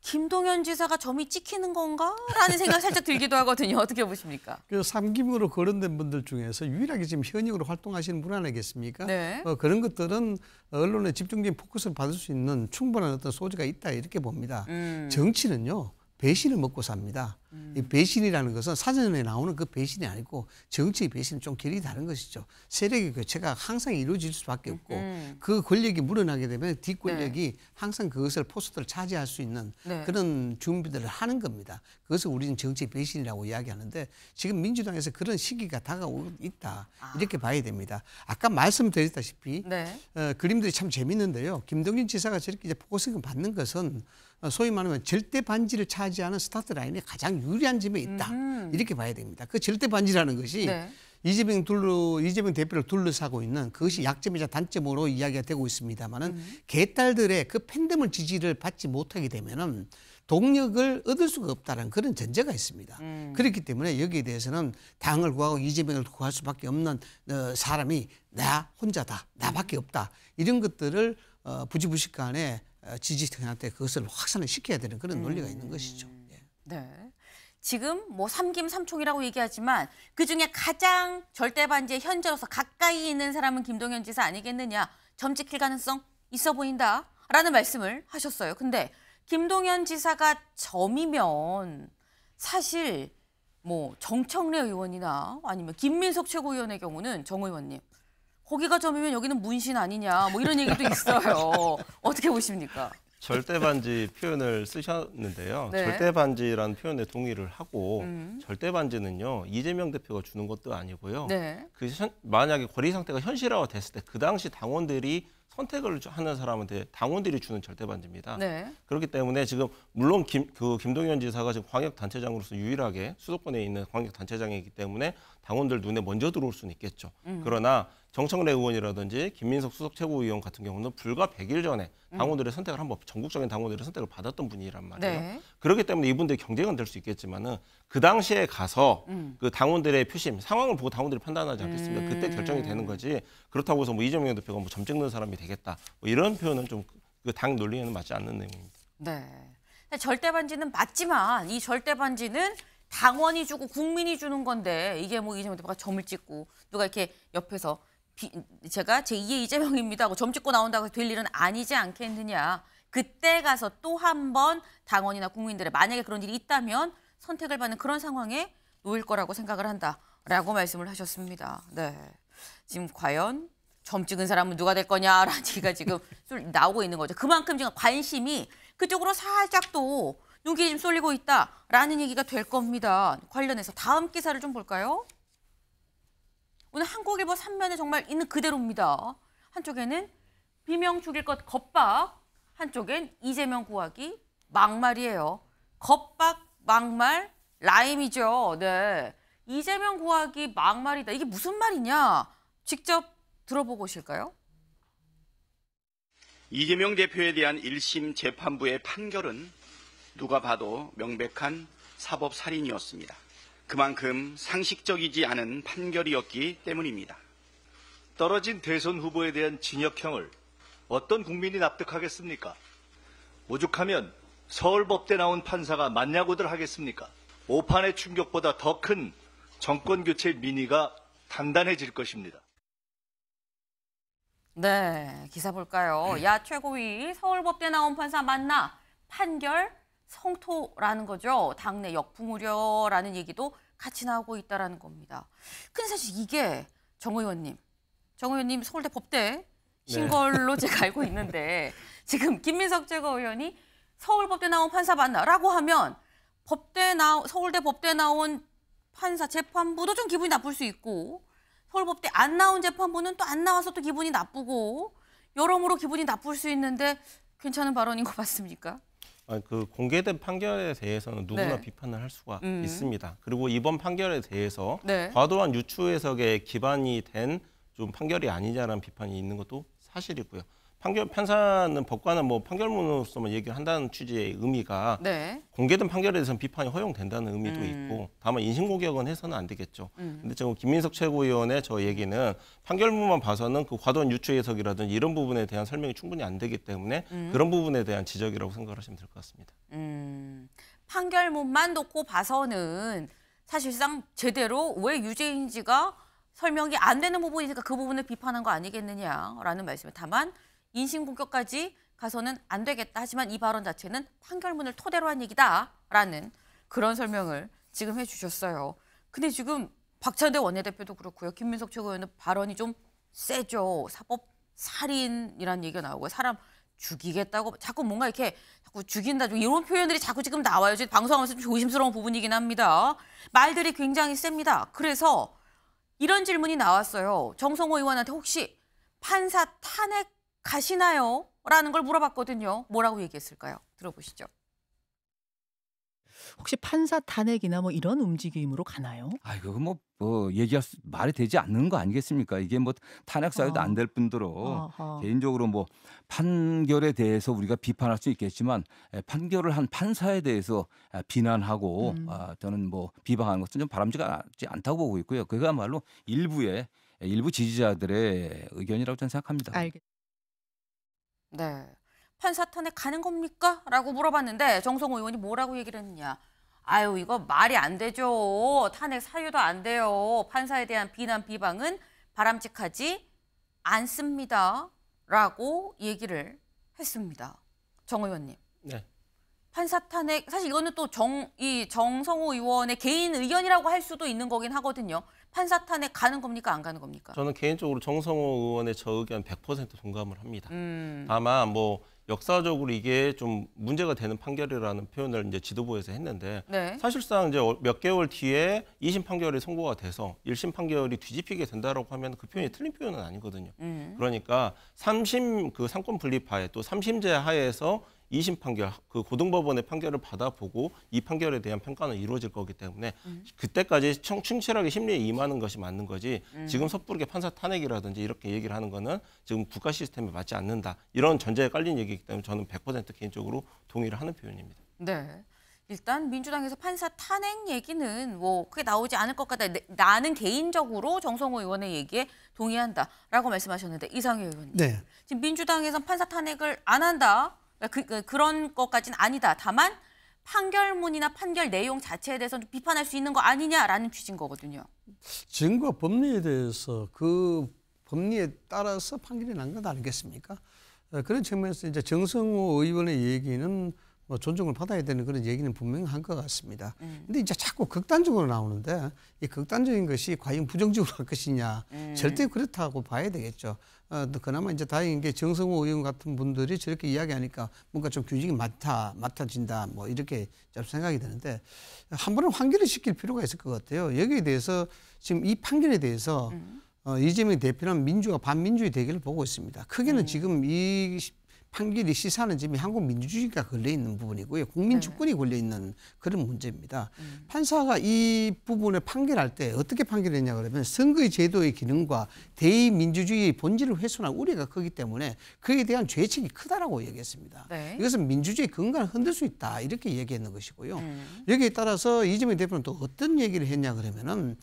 Speaker 1: 김동연 지사가 점이 찍히는 건가라는 생각 이 살짝 들기도 하거든요. 어떻게 보십니까?
Speaker 3: 그 삼김으로 거론된 분들 중에서 유일하게 지금 현역으로 활동하시는 분 아니겠습니까? 네. 어, 그런 것들은 언론의 집중적인 포커스를 받을 수 있는 충분한 어떤 소지가 있다 이렇게 봅니다. 음. 정치는요. 배신을 먹고 삽니다. 음. 이 배신이라는 것은 사전에 나오는 그 배신이 아니고 정치의 배신은 좀 결이 다른 것이죠. 세력의 교체가 항상 이루어질 수밖에 없고 음. 음. 그 권력이 물러나게 되면 뒷권력이 네. 항상 그것을 포스트를 차지할 수 있는 네. 그런 준비들을 하는 겁니다. 그것을 우리는 정치 배신이라고 이야기하는데 지금 민주당에서 그런 시기가 다가오고 있다 아. 이렇게 봐야 됩니다. 아까 말씀드렸다시피 네. 어, 그림들이 참 재밌는데요. 김동진 지사가 저렇게 이제 포스금 받는 것은 소위 말하면 절대 반지를 차지하는 스타트 라인에 가장 유리한 점에 있다. 음 이렇게 봐야 됩니다. 그 절대 반지라는 것이 네. 이재명 둘러 이재명 대표를 둘러싸고 있는 그것이 약점이자 단점으로 이야기가 되고 있습니다만은 음. 개딸들의 그 팬덤을 지지를 받지 못하게 되면은 동력을 얻을 수가 없다는 그런 전제가 있습니다. 음. 그렇기 때문에 여기에 대해서는 당을 구하고 이재명을 구할 수밖에 없는 어, 사람이 나 혼자다, 나밖에 없다 이런 것들을 어, 부지부식간에 어, 지지층한테 그것을 확산을 시켜야 되는 그런 논리가 음. 있는 것이죠. 예.
Speaker 1: 네. 지금 뭐 삼김 삼총이라고 얘기하지만 그중에 가장 절대 반지의 현재로서 가까이 있는 사람은 김동현 지사 아니겠느냐. 점 찍힐 가능성 있어 보인다라는 말씀을 하셨어요. 근데 김동현 지사가 점이면 사실 뭐 정청래 의원이나 아니면 김민석 최고위원의 경우는 정 의원님 거기가 점이면 여기는 문신 아니냐 뭐 이런 얘기도
Speaker 2: 있어요. <laughs> 어떻게 보십니까? 절대 반지 표현을 쓰셨는데요. 네. 절대 반지라는 표현에 동의를 하고 음. 절대 반지는요 이재명 대표가 주는 것도 아니고요. 네. 그 현, 만약에 거리 상태가 현실화가 됐을 때 그 당시 당원들이 선택을 하는 사람한테 당원들이 주는 절대 반지입니다. 네. 그렇기 때문에 지금 물론 김, 그 김동연 지사가 지금 광역 단체장으로서 유일하게 수도권에 있는 광역 단체장이기 때문에 당원들 눈에 먼저 들어올 수는 있겠죠. 음. 그러나 정청래 의원이라든지 김민석 수석 최고위원 같은 경우는 불과 100일 전에 음. 당원들의 음. 선택을 한번 전국적인 당원들의 선택을 받았던 분이란 말이에요. 네. 그렇기 때문에 이분들이 경쟁은 될 수 있겠지만은 그 당시에 가서 음. 그 당원들의 표심 상황을 보고 당원들이 판단하지 않겠습니까? 음. 그때 결정이 되는 거지 그렇다고 해서 뭐 이재명 대표가 뭐 점찍는 사람이 되겠다 뭐 이런 표현은 좀 그 당 논리에는 맞지 않는 내용입니다.
Speaker 4: 네.
Speaker 1: 절대 반지는 맞지만 이 절대 반지는 당원이 주고 국민이 주는 건데 이게 뭐 이재명 대표가 점을 찍고 누가 이렇게 옆에서 비, 제가 제2의 이재명입니다 하고 점 찍고 나온다고 될 일은 아니지 않겠느냐. 그때 가서 또 한 번 당원이나 국민들의 만약에 그런 일이 있다면 선택을 받는 그런 상황에 놓일 거라고 생각을 한다라고 말씀을 하셨습니다. 네. 지금 과연 점 찍은 사람은 누가 될 거냐라는 <laughs> 얘기가 지금 나오고 있는 거죠. 그만큼 지금 관심이 그쪽으로 살짝 또 눈길이 좀 쏠리고 있다라는 얘기가 될 겁니다. 관련해서 다음 기사를 좀 볼까요? 오늘 한국일보 3면에 뭐 정말 있는 그대로입니다. 한쪽에는 비명 죽일 것 겁박, 한쪽엔 이재명 구하기 막말이에요. 겁박, 막말, 라임이죠. 네. 이재명 구하기 막말이다. 이게 무슨 말이냐? 직접 들어보고 오실까요?
Speaker 2: 이재명 대표에 대한 1심 재판부의 판결은 누가 봐도 명백한 사법살인이었습니다. 그만큼
Speaker 5: 상식적이지 않은 판결이었기 때문입니다. 떨어진 대선 후보에 대한 징역형을 어떤 국민이 납득하겠습니까? 오죽하면 서울법대 나온 판사가 맞냐고들 하겠습니까? 오판의 충격보다 더 큰 정권교체 민의가 단단해질 것입니다.
Speaker 1: 네, 기사 볼까요? 네. 야 최고위 서울법대 나온 판사 맞나? 판결 성토라는 거죠. 당내 역풍 우려라는 얘기도 같이 나오고 있다라는 겁니다. 근데 사실 이게 정 의원님, 정 의원님 서울대 법대
Speaker 4: 신 네. 걸로
Speaker 1: 제가 <laughs> 알고 있는데 지금 김민석 제거 의원이 서울법대 나온 판사 만나라고 하면 법대 나 서울대 법대 나온 판사 재판부도 좀 기분이 나쁠 수 있고 서울법대 안 나온 재판부는 또 안 나와서 또 기분이 나쁘고 여러모로 기분이 나쁠 수 있는데 괜찮은 발언인 거 맞습니까?
Speaker 2: 아, 그 공개된 판결에 대해서는 누구나 네. 비판을 할 수가 음. 있습니다. 그리고 이번 판결에 대해서 네. 과도한 유추 해석에 기반이 된 좀 판결이 아니냐라는 비판이 있는 것도 사실이고요. 판결 판사는 법관은 뭐 판결문으로서만 얘기한다는 취지의 의미가 네. 공개된 판결에 대해서는 비판이 허용된다는 의미도 음. 있고 다만 인신공격은 해서는 안 되겠죠. 음. 근데 지금 김민석 최고위원의 저 얘기는 판결문만 봐서는 그 과도한 유추 해석이라든지 이런 부분에 대한 설명이 충분히 안 되기 때문에 음. 그런 부분에 대한 지적이라고 생각 하시면 될 것 같습니다.
Speaker 1: 음. 판결문만 놓고 봐서는 사실상 제대로 왜 유죄인지가 설명이 안 되는 부분이니까 그 부분을 비판한 거 아니겠느냐라는 말씀을 다만 인신공격까지 가서는 안 되겠다. 하지만 이 발언 자체는 판결문을 토대로 한 얘기다라는 그런 설명을 지금 해주셨어요. 근데 지금 박찬대 원내대표도 그렇고요. 김민석 최고위원의 발언이 좀 세죠. 사법 살인이라는 얘기가 나오고 사람 죽이겠다고 자꾸 뭔가 이렇게 자꾸 죽인다 이런 표현들이 자꾸 지금 나와요. 지금 방송하면서 좀 조심스러운 부분이긴 합니다. 말들이 굉장히 셉니다. 그래서 이런 질문이 나왔어요. 정성호 의원한테 혹시 판사 탄핵 가시나요? 라는 걸 물어봤거든요. 뭐라고 얘기했을까요? 들어보시죠. 혹시 판사 탄핵이나 뭐 이런 움직임으로 가나요?
Speaker 2: 아 이거 뭐, 뭐 얘기할 수, 말이 되지 않는 거 아니겠습니까? 이게 뭐 탄핵 사유도 어. 안될 아. 뿐더러 어허. 개인적으로 뭐 판결에 대해서 우리가 비판할 수 있겠지만 판결을 한 판사에 대해서 비난하고 음. 아, 저는 뭐 비방하는 것은 좀 바람직하지 않다고 보고 있고요. 그가말로 일부의 일부 지지자들의 의견이라고 저는 생각합니다. 알겠...
Speaker 1: 네. 판사 탄핵 가는 겁니까? 라고 물어봤는데 정성호 의원이 뭐라고 얘기를 했느냐. 아유 이거 말이 안 되죠. 탄핵 사유도 안 돼요. 판사에 대한 비난 비방은 바람직하지 않습니다. 라고 얘기를 했습니다. 정 의원님. 네. 판사 탄핵 사실 이거는 또 정 이 정성호 의원의 개인 의견이라고 할 수도 있는 거긴 하거든요. 판사탄에 가는 겁니까 안 가는 겁니까?
Speaker 2: 저는 개인적으로 정성호 의원의 저 의견 100% 동감을 합니다. 음. 다만 뭐 역사적으로 이게 좀 문제가 되는 판결이라는 표현을 이제 지도부에서 했는데 네. 사실상 이제 어, 몇 개월 뒤에 2심 판결이 선고가 돼서 1심 판결이 뒤집히게 된다라고 하면 그 표현이 틀린 표현은 아니거든요. 음. 그러니까 3심 그 상권 분립하에 또 3심제 하에서 2심 판결, 그 고등법원의 판결을 받아보고 이 판결에 대한 평가는 이루어질 거기 때문에 음. 그때까지 청, 충실하게 심리에 임하는 것이 맞는 거지 음. 지금 섣부르게 판사 탄핵이라든지 이렇게 얘기를 하는 거는 지금 국가 시스템에 맞지 않는다. 이런 전제에 깔린 얘기이기 때문에 저는 100% 개인적으로 동의를 하는 표현입니다.
Speaker 1: 네. 일단 민주당에서 판사 탄핵 얘기는 뭐 크게 나오지 않을 것 같다. 내, 네, 나는 개인적으로 정성호 의원의 얘기에 동의한다라고 말씀하셨는데 이상희 의원님. 네. 지금 민주당에서 판사 탄핵을 안 한다. 그러 그러니까 그, 그 런 것까지는 아니다. 다만 판결문이나 판결 내용 자체에 대해서 좀 비판할 수 있는 거 아니냐라는 취지인 거거든요.
Speaker 3: 증거 법리에 대해서 그 법리에 따라서 판결이 난 것 아니겠습니까? 어, 그런 측면에서 이제 정성호 의원의 얘기는 뭐 존중을 받아야 되는 그런 얘기는 분명한것 같습니다. 음. 근데 이제 자꾸 극단적으로 나오는데 이 극단적인 것이 과연 부정적으로 할 것이냐 음. 절대 그렇다고 봐야 되겠죠. 어, 그나마 이제 다행인 게 정성호 의원 같은 분들이 저렇게 이야기하니까 뭔가 좀 규칙이 맡아, 맡아진다 뭐 이렇게 좀 생각이 드는데 한 번은 환기를 시킬 필요가 있을 것 같아요. 여기에 대해서 지금 이 판결에 대해서 음. 어, 이재명 대표는 민주화 반민주의 대결을 보고 있습니다. 크게는 음. 지금 이 판결이 시사하는 점이 한국 민주주의가 걸려 있는 부분이고요. 국민 네. 주권이 걸려 있는 그런 문제입니다. 음. 판사가 이 부분을 판결할 때 어떻게 판결했냐 그러면 선거의 제도의 기능과 대의 민주주의의 본질을 훼손할 우려가 크기 때문에 그에 대한 죄책이 크다라고 얘기했습니다. 네. 이것은 민주주의 근간을 흔들 수 있다 이렇게 얘기했는 것이고요. 음. 여기에 따라서 이재명 대표는 또 어떤 얘기를 했냐 그러면은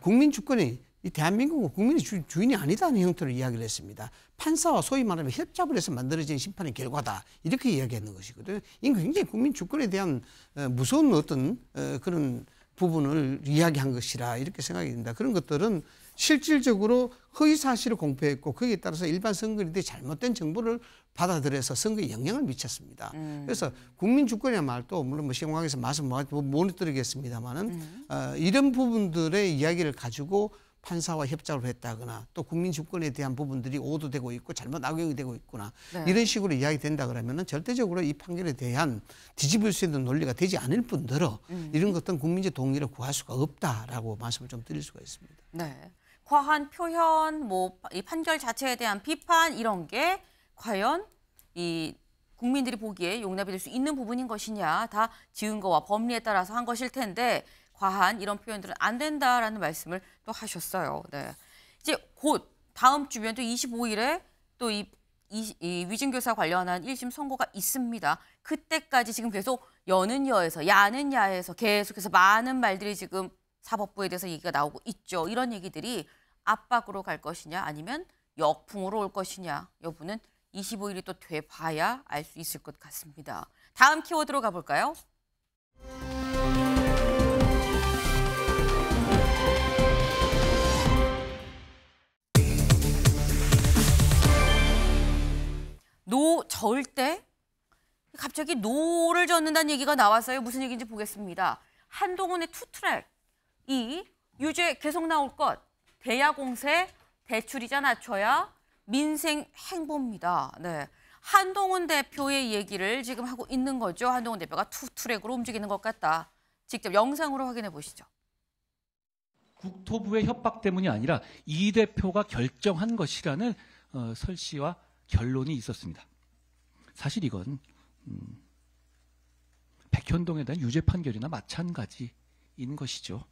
Speaker 3: 국민 주권이 이 대한민국은 국민이 주, 인이 아니다는 형태로 이야기를 했습니다. 판사와 소위 말하면 협잡을 해서 만들어진 심판의 결과다. 이렇게 이야기하는 것이거든요. 이건 굉장히 국민 주권에 대한 어, 무서운 어떤 어, 그런 부분을 이야기한 것이라 이렇게 생각이 듭니다. 그런 것들은 실질적으로 허위 사실을 공표했고 거기에 따라서 일반 선거인들이 잘못된 정보를 받아들여서 선거에 영향을 미쳤습니다. 음. 그래서 국민 주권이야 말도 물론 뭐 시공항에서 말씀 뭐, 뭐, 못 드리겠습니다만은 음. 어, 이런 부분들의 이야기를 가지고 판사와 협작을 했다거나 또 국민 주권에 대한 부분들이 오도되고 있고 잘못 악용이 되고 있구나 네. 이런 식으로 이야기 된다 그러면은 절대적으로 이 판결에 대한 뒤집을 수 있는 논리가 되지 않을 뿐더러 음. 이런 것들은 국민적 동의를 구할 수가 없다라고 말씀을 좀 드릴 수가 있습니다.
Speaker 1: 네. 과한 표현, 뭐 이 판결 자체에 대한 비판 이런 게 과연 이 국민들이 보기에 용납이 될 수 있는 부분인 것이냐 다 지은 거와 법리에 따라서 한 것일 텐데 과한 이런 표현들은 안 된다라는 말씀을 또 하셨어요. 네. 이제 곧 다음 주면 또 25일에 또이 이, 이 위증교사 관련한 1심 선고가 있습니다. 그때까지 지금 계속 여는 여에서 야는 야에서 계속해서 많은 말들이 지금 사법부에 대해서 얘기가 나오고 있죠. 이런 얘기들이 압박으로 갈 것이냐 아니면 역풍으로 올 것이냐 여부는 25일이 또 돼봐야 알 수 있을 것 같습니다. 다음 키워드로 가볼까요? 노 저을 때 갑자기 노를 젓는다는 얘기가 나왔어요. 무슨 얘기인지 보겠습니다. 한동훈의 투트랙, 이 유죄 계속 나올 것, 대야공세, 대출이자 낮춰야 민생 행보입니다. 네. 한동훈 대표의 얘기를 지금 하고 있는 거죠. 한동훈 대표가 투트랙으로 움직이는 것 같다. 직접 영상으로 확인해 보시죠.
Speaker 2: 국토부의 협박 때문이 아니라 이 대표가 결정한 것이라는 어, 설 씨와 결론이 있었습니다. 사실 이건 음, 백현동에 대한 유죄 판결이나 마찬가지인 것이죠.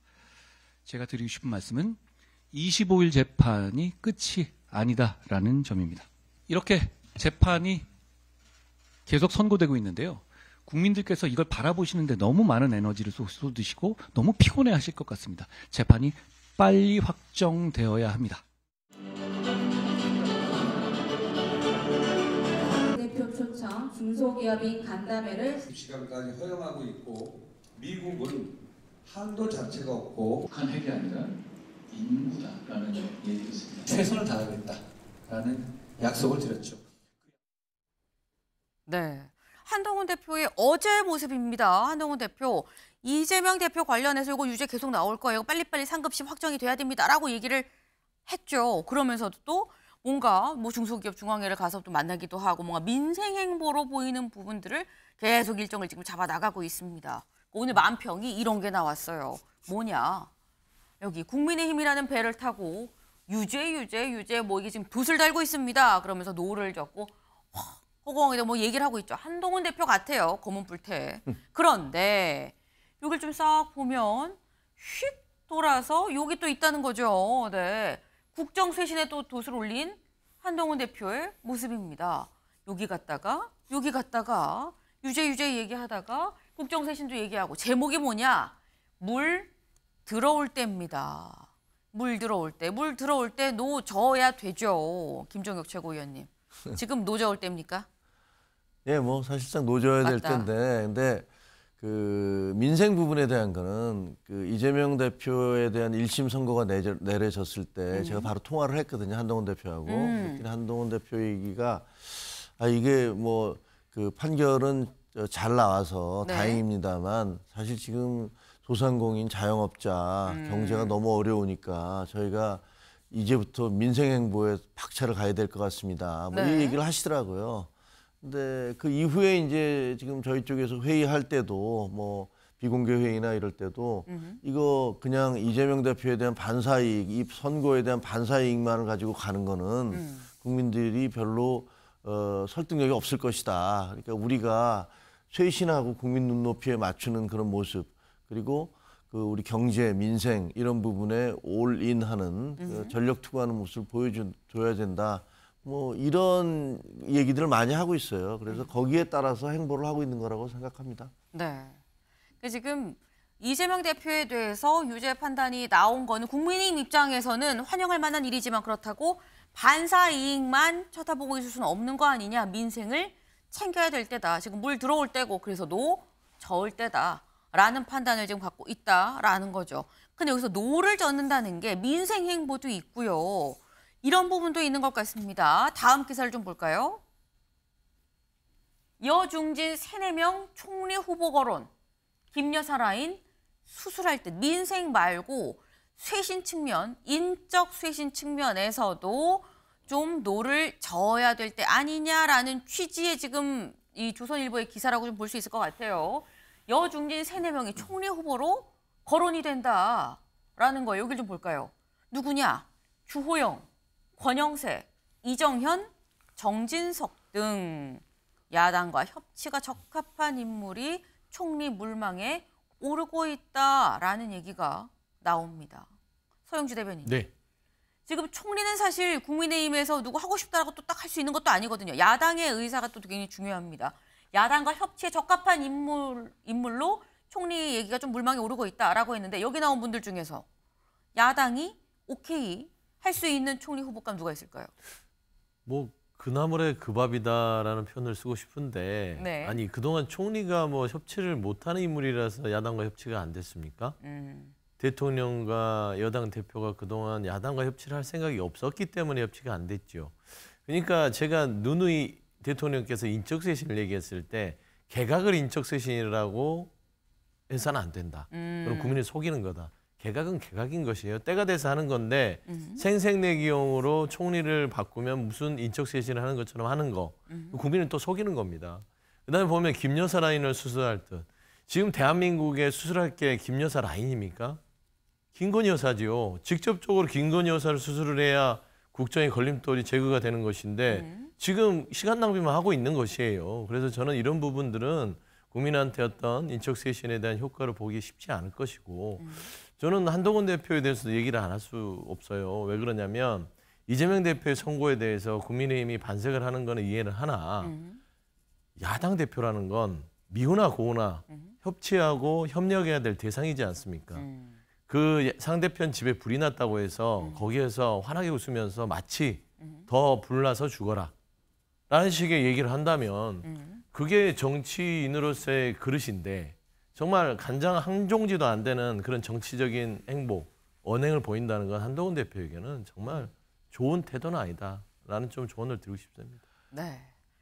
Speaker 2: 제가 드리고 싶은 말씀은 25일 재판이 끝이 아니다라는 점입니다. 이렇게 재판이 계속 선고되고 있는데요. 국민들께서 이걸 바라보시는데 너무 많은 에너지를 쏟으시고 너무 피곤해 하실 것 같습니다. 재판이 빨리 확정되어야 합니다.
Speaker 1: 초청 중소기업인 간담회를
Speaker 5: 1시간까지 허용하고 있고 미국은 한도 자체가 없고 북한 핵이 아니라
Speaker 4: 인구다라는
Speaker 5: 얘기였습니다. 최선을 다하겠다라는
Speaker 2: 약속을 드렸죠.
Speaker 5: 네.
Speaker 1: 한동훈 대표의 어제 모습입니다. 한동훈 대표 이재명 대표 관련해서 이거 유죄 계속 나올 거예요. 빨리빨리 상급심 확정이 돼야 됩니다라고 얘기를 했죠. 그러면서도 또 뭔가 뭐 중소기업 중앙회를 가서 또 만나기도 하고 뭔가 민생 행보로 보이는 부분들을 계속 일정을 지금 잡아 나가고 있습니다. 오늘 만평이 이런 게 나왔어요. 뭐냐? 여기 국민의힘이라는 배를 타고 유죄 유죄 유죄 뭐 이게 지금 붓을 달고 있습니다. 그러면서 노를 젓고 허공에다 뭐 얘기를 하고 있죠. 한동훈 대표 같아요. 검은 불태. 그런데 여걸좀 싹 보면 휙 돌아서 여기 또 있다는 거죠. 네. 국정 쇄신에 또 돛을 올린 한동훈 대표의 모습입니다. 여기 갔다가 여기 갔다가 유죄 유죄 얘기하다가 국정 쇄신도 얘기하고 제목이 뭐냐? 물 들어올 때입니다. 물 들어올 때, 물 들어올 때 노저야 되죠. 김종혁 최고위원님. 지금 노저을 때입니까?
Speaker 5: 예, 뭐 사실상 노져야 맞다. 될 텐데. 근데 그 민생 부분에 대한 거는 그 이재명 대표에 대한 1심 선고가 내려, 졌을때 음. 제가 바로 통화를 했거든요. 한동훈 대표하고. 음. 한동훈 대표 얘기가 아 이게 뭐 그 판결은 잘 나와서 네. 다행입니다만 사실 지금 소상공인 자영업자 음. 경제가 너무 어려우니까 저희가 이제부터 민생 행보에 박차를 가야 될 것 같습니다. 뭐이 네. 얘기를 하시더라고요. 근데 네, 그 이후에 이제 지금 저희 쪽에서 회의할 때도 뭐 비공개 회의나 이럴 때도 으 음. 이거 그냥 이재명 대표에 대한 반사이익, 이 선거에 대한 반사이익만을 가지고 가는 거는 음. 국민들이 별로 어, 설득력이 없을 것이다. 그러니까 우리가 쇄신하고 국민 눈높이에 맞추는 그런 모습 그리고 그 우리 경제, 민생 이런 부분에 올인하는 그 음. 전력 투구하는 모습을 보여줘야 된다. 뭐 이런 얘기들을 많이 하고 있어요. 그래서 거기에 따라서 행보를 하고 있는 거라고 생각합니다.
Speaker 4: 네.
Speaker 1: 그 지금 이재명 대표에 대해서 유죄 판단이 나온 거는 국민의힘 입장에서는 환영할 만한 일이지만 그렇다고 반사 이익만 쳐다보고 있을 수는 없는 거 아니냐. 민생을 챙겨야 될 때다. 지금 물 들어올 때고 그래서 노 저을 때다. 라는 판단을 지금 갖고 있다라는 거죠. 근데 여기서 노를 젓는다는 게 민생 행보도 있고요. 이런 부분도 있는 것 같습니다. 다음 기사를 좀 볼까요? 여중진 세네명 총리 후보 거론. 김여사 라인 수술할 때 민생 말고 쇄신 측면, 인적 쇄신 측면에서도 좀 노를 저어야 될 때 아니냐라는 취지의 지금 이 조선일보의 기사라고 좀 볼 수 있을 것 같아요. 여중진 세네 명이 총리 후보로 거론이 된다라는 거예요. 여기좀 볼까요? 누구냐? 주호영, 권영세, 이정현, 정진석 등 야당과 협치가 적합한 인물이 총리 물망에 오르고 있다라는 얘기가 나옵니다. 서영주 대변인. 네. 지금 총리는 사실 국민의힘에서 누구 하고 싶다라고 또 딱 할 수 있는 것도 아니거든요. 야당의 의사가 또 굉장히 중요합니다. 야당과 협치에 적합한 인물 인물로 총리 얘기가 좀 물망에 오르고 있다라고 했는데 여기 나온 분들 중에서 야당이 오케이 할수 있는 총리 후보가 누가 있을까요?
Speaker 6: 뭐 그나물의 그 밥이다라는 표현을 쓰고 싶은데 네. 아니 그동안 총리가 뭐 협치를 못하는 인물이라서 야당과 협치가 안 됐습니까? 음. 대통령과 여당 대표가 그동안 야당과 협치를 할 생각이 없었기 때문에 협치가 안 됐죠. 그러니까 제가 누누이 대통령께서 인적쇄신을 얘기했을 때 개각을 인적쇄신이라고 해서는 안 된다. 음. 그럼 국민을 속이는 거다. 개각은 개각인 것이에요. 때가 돼서 하는 건데 음. 생색내기용으로 총리를 바꾸면 무슨 인적 쇄신을 하는 것처럼 하는 거. 음. 그 국민은또 속이는 겁니다. 그다음에 보면 김여사 라인을 수술할 듯. 지금 대한민국에 수술할 게 김여사 라인입니까? 김건희 여사지요. 직접적으로 김건희 여사를 수술을 해야 국정의 걸림돌이 제거가 되는 것인데 음. 지금 시간 낭비만 하고 있는 것이에요. 그래서 저는 이런 부분들은 국민한테 어떤 인적 쇄신에 대한 효과를 보기 쉽지 않을 것이고 음. 저는 한동훈 대표에 대해서도 얘기를 안 할 수 없어요. 왜 그러냐면 이재명 대표의 선거에 대해서 국민의힘이 반색을 하는 거는 이해를 하나 음. 야당 대표라는 건 미호나 고호나 음. 협치하고 협력해야 될 대상이지 않습니까? 음. 그 상대편 집에 불이 났다고 해서 거기에서 환하게 웃으면서 마치 더 불나서 죽어라 라는 식의 얘기를 한다면 그게 정치인으로서의 그릇인데 정말 간장 한 종지도 안 되는 그런 정치적인 행보, 언행을 보인다는 건 한동훈 대표에게는 정말 좋은 태도는 아니다라는 좀 조언을 드리고 싶습니다.
Speaker 1: 네.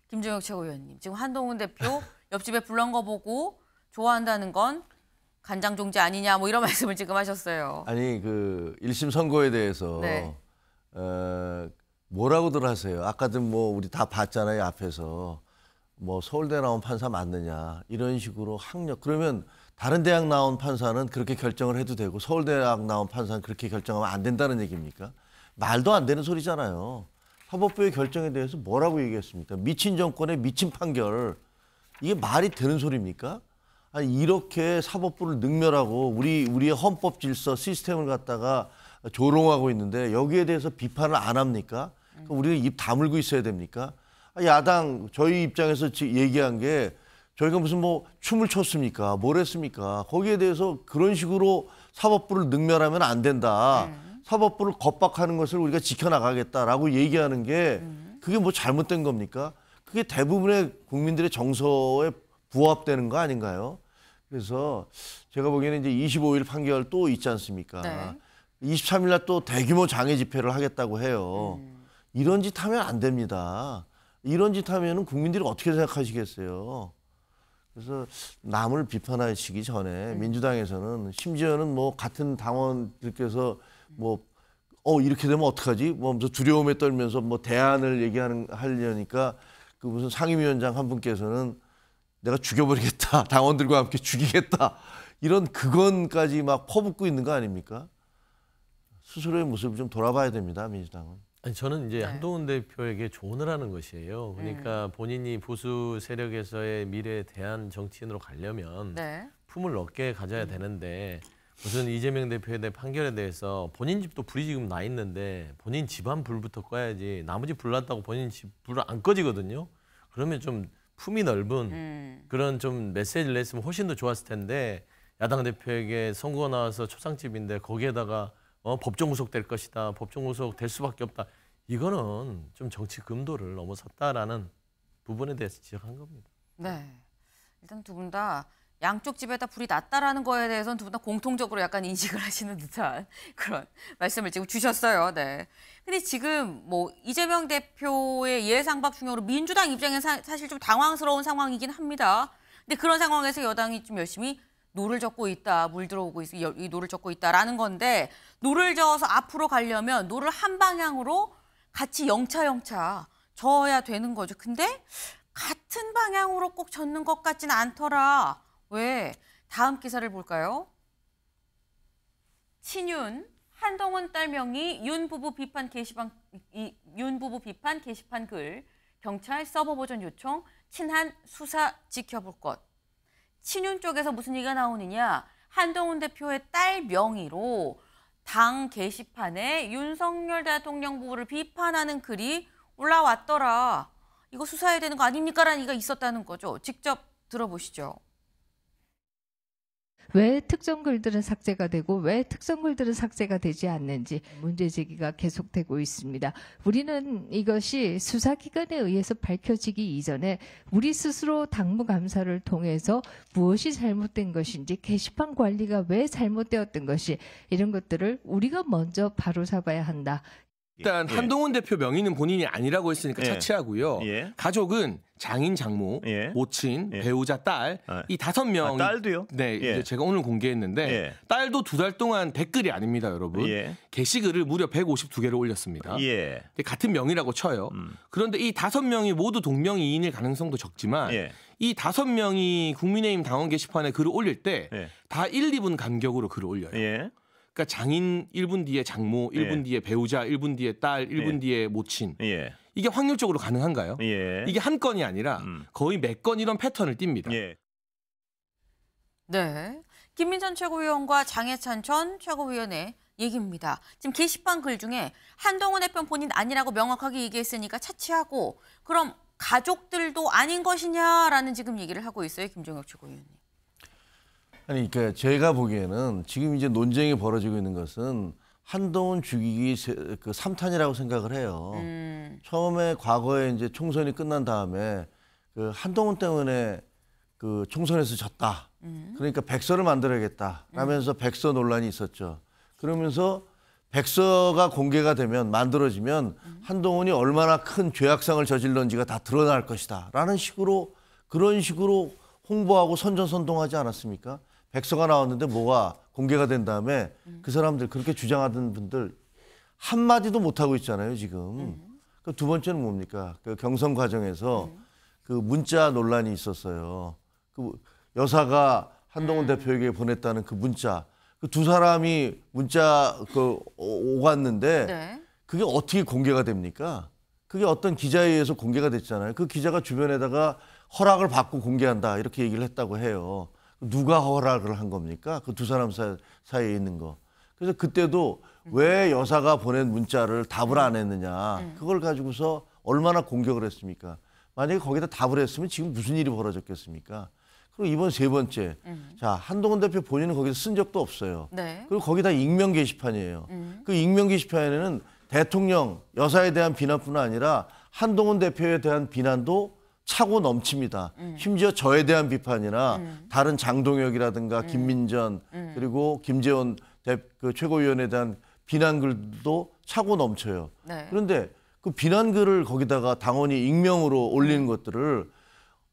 Speaker 1: 김정혁 최고위원님, 지금 한동훈 대표 <laughs> 옆집에 불난 거 보고 좋아한다는 건 간장 종지 아니냐 뭐 이런 <laughs> 말씀을 지금 하셨어요.
Speaker 6: 아니
Speaker 5: 그 1심 선고에 대해서 네. 어, 뭐라고들 하세요. 아까도 뭐 우리 다 봤잖아요 앞에서 뭐 서울대 나온 판사 맞느냐 이런 식으로 학력 그러면 다른 대학 나온 판사는 그렇게 결정을 해도 되고 서울대 학 나온 판사는 그렇게 결정하면 안 된다는 얘기입니까? 말도 안 되는 소리잖아요. 사법부의 결정에 대해서 뭐라고 얘기했습니까? 미친 정권의 미친 판결 이게 말이 되는 소리입니까? 아니 이렇게 사법부를 능멸하고 우리 우리의 헌법 질서 시스템을 갖다가 조롱하고 있는데 여기에 대해서 비판을 안 합니까? 우리가 입 다물고 있어야 됩니까? 아, 야당 저희 입장에서 얘기한 게 저희가 무슨 뭐 춤을 췄습니까? 뭘 했습니까? 거기에 대해서 그런 식으로 사법부를 능멸하면 안 된다. 음. 사법부를 겁박하는 것을 우리가 지켜나가겠다라고 얘기하는 게 네. 그게 뭐 잘못된 겁니까? 그게 대부분의 국민들의 정서에 부합되는 거 아닌가요? 그래서 제가 보기에는 이제 25일 판결 또 있지 않습니까? 네. 23일 날 또 대규모 장애 집회를 하겠다고 해요. 음. 이런 짓 하면 안 됩니다. 이런 짓 하면은 국민들이 어떻게 생각하시겠어요? 그래서 남을 비판하시기 전에 음. 민주당에서는 심지어는 뭐 같은 당원들께서 뭐 어 이렇게 되면 어떡하지? 뭐 두려움에 떨면서 뭐 대안을 얘기하는 하려니까 그 무슨 상임위원장 한 분께서는 내가 죽여버리겠다 <laughs> 당원들과 함께 죽이겠다 이런 극언까지 막 퍼붓고 있는 거 아닙니까? 스스로의 모습을 좀 돌아봐야 됩니다 민주당은.
Speaker 6: 아니, 저는 이제 네. 한동훈 대표에게 조언을 하는 것이에요. 그러니까 음. 본인이 보수 세력에서의 미래에 대한 정치인으로 가려면 네. 품을 넓게 가져야 음. 되는데 무슨 이재명 대표에 대한 판결에 대해서 본인 집도 불이 지금 나 있는데 본인 집안 불부터 꺼야지 나머지 불 났다고 본인 집 불 안 꺼지거든요. 그러면 좀 품이 넓은 음. 그런 좀 메시지를 냈으면 훨씬 더 좋았을 텐데 야당 대표에게 선거가 나와서 초상집인데 거기에다가 어, 법정 구속될 것이다. 법정 구속될 수밖에 없다. 이거는 좀 정치 금도를 넘어섰다라는 부분에 대해서 지적한 겁니다.
Speaker 1: 네. 일단 두 분 다 양쪽 집에다 불이 났다라는 거에 대해서는 두 분 다 공통적으로 약간 인식을 <laughs> 하시는 듯한 그런 말씀을 지금 주셨어요. 네. 근데 지금 뭐 이재명 대표의 예상박 중으로 민주당 입장에 사, 사실 좀 당황스러운 상황이긴 합니다. 근데 그런 상황에서 여당이 좀 열심히 노를 젓고 있다, 물 들어오고 있, 이 노를 젓고 있다라는 건데 노를 저어서 앞으로 가려면 노를 한 방향으로 같이 영차영차 저어야 되는 거죠. 근데 같은 방향으로 꼭 젓는 것 같진 않더라. 왜? 다음 기사를 볼까요? 친윤 한동훈 딸명이윤 부부 비판 게시판 이, 윤 부부 비판 게시판 글 경찰 서버 보전 요청 친한 수사 지켜볼 것 친윤 쪽에서 무슨 얘기가 나오느냐. 한동훈 대표의 딸 명의로 당 게시판에 윤석열 대통령 부부를 비판하는 글이 올라왔더라. 이거 수사해야 되는 거 아닙니까? 라는 얘기가 있었다는 거죠. 직접 들어보시죠.
Speaker 2: 왜 특정 글들은 삭제가 되고 왜 특정 글들은 삭제가 되지 않는지 문제 제기가 계속되고 있습니다. 우리는 이것이
Speaker 1: 수사기관에 의해서 밝혀지기 이전에 우리 스스로 당무감사를 통해서 무엇이 잘못된 것인지 게시판 관리가 왜 잘못되었던 것이 이런 것들을 우리가 먼저 바로 잡아야 한다.
Speaker 6: 일단 예. 한동훈 대표 명의는 본인이 아니라고 했으니까 예. 차치하고요. 예. 가족은 장인 장모, 예. 모친, 예. 배우자 딸이 아. 다섯 명 아, 딸도요? 네, 예. 이제 제가 오늘 공개했는데 딸도 두 달 동안 댓글이 아닙니다, 여러분. 게시글을 무려 152개를 올렸습니다. 같은 명의라고 쳐요. 음. 그런데 이 다섯 명이 모두 동명이인일 가능성도 적지만 이 다섯 명이 국민의힘 당원 게시판에 글을 올릴 때 다 1, 2분 간격으로 글을 올려요. 그러니까 장인 1분 뒤에 장모, 1분 예. 뒤에 배우자, 1분 뒤에 딸, 1분 예. 뒤에 모친. 예. 이게 확률적으로 가능한가요? 예. 이게 한 건이 아니라 음. 거의 몇 건 이런 패턴을 띱니다. 예.
Speaker 4: 네.
Speaker 1: 김민선 최고위원과 장해찬 전 최고위원의 얘기입니다. 지금 게시판 글 중에 한동훈의 편 본인 아니라고 명확하게 얘기했으니까 차치하고 그럼 가족들도 아닌 것이냐라는 지금 얘기를 하고 있어요. 김종혁 최고위원님.
Speaker 5: 아니 그니까 제가 보기에는 지금 이제 논쟁이 벌어지고 있는 것은 한동훈 죽이기 그 3탄이라고 생각을 해요. 음. 처음에 과거에 이제 총선이 끝난 다음에 그 한동훈 때문에 그 총선에서 졌다. 음. 그러니까 백서를 만들어야겠다. 라면서 음. 백서 논란이 있었죠. 그러면서 백서가 공개가 되면 만들어지면 음. 한동훈이 얼마나 큰 죄악상을 저질렀는지가 다 드러날 것이다. 라는 식으로 그런 식으로 홍보하고 선전선동하지 않았습니까? 백서가 나왔는데 뭐가 공개가 된 다음에 그 사람들 그렇게 주장하던 분들 한 마디도 못 하고 있잖아요 지금. 네. 그두 번째는 뭡니까? 그 경선 과정에서 네. 그 문자 논란이 있었어요. 그 여사가 한동훈 네. 대표에게 보냈다는 그 문자. 그 두 사람이 문자 그 오갔는데 네. 그게 어떻게 공개가 됩니까? 그게 어떤 기자에 의해서 공개가 됐잖아요. 그 기자가 주변에다가 허락을 받고 공개한다 이렇게 얘기를 했다고 해요. 누가 허락을 한 겁니까? 그 두 사람 사, 사이에 있는 거. 그래서 그때도 왜 여사가 보낸 문자를 답을 안 했느냐. 네. 그걸 가지고서 얼마나 공격을 했습니까? 만약에 거기다 답을 했으면 지금 무슨 일이 벌어졌겠습니까? 그리고 이번 세 번째. 음. 자, 한동훈 대표 본인은 거기서 쓴 적도 없어요. 네. 그리고 거기다 익명 게시판이에요. 음. 그 익명 게시판에는 대통령, 여사에 대한 비난뿐 아니라 한동훈 대표에 대한 비난도 차고 넘칩니다. 음. 심지어 저에 대한 비판이나 음. 다른 장동혁이라든가 음. 김민전 음. 그리고 김재원 대, 그 최고위원에 대한 비난글도 차고 넘쳐요. 네. 그런데 그 비난글을 거기다가 당원이 익명으로 올리는 음. 것들을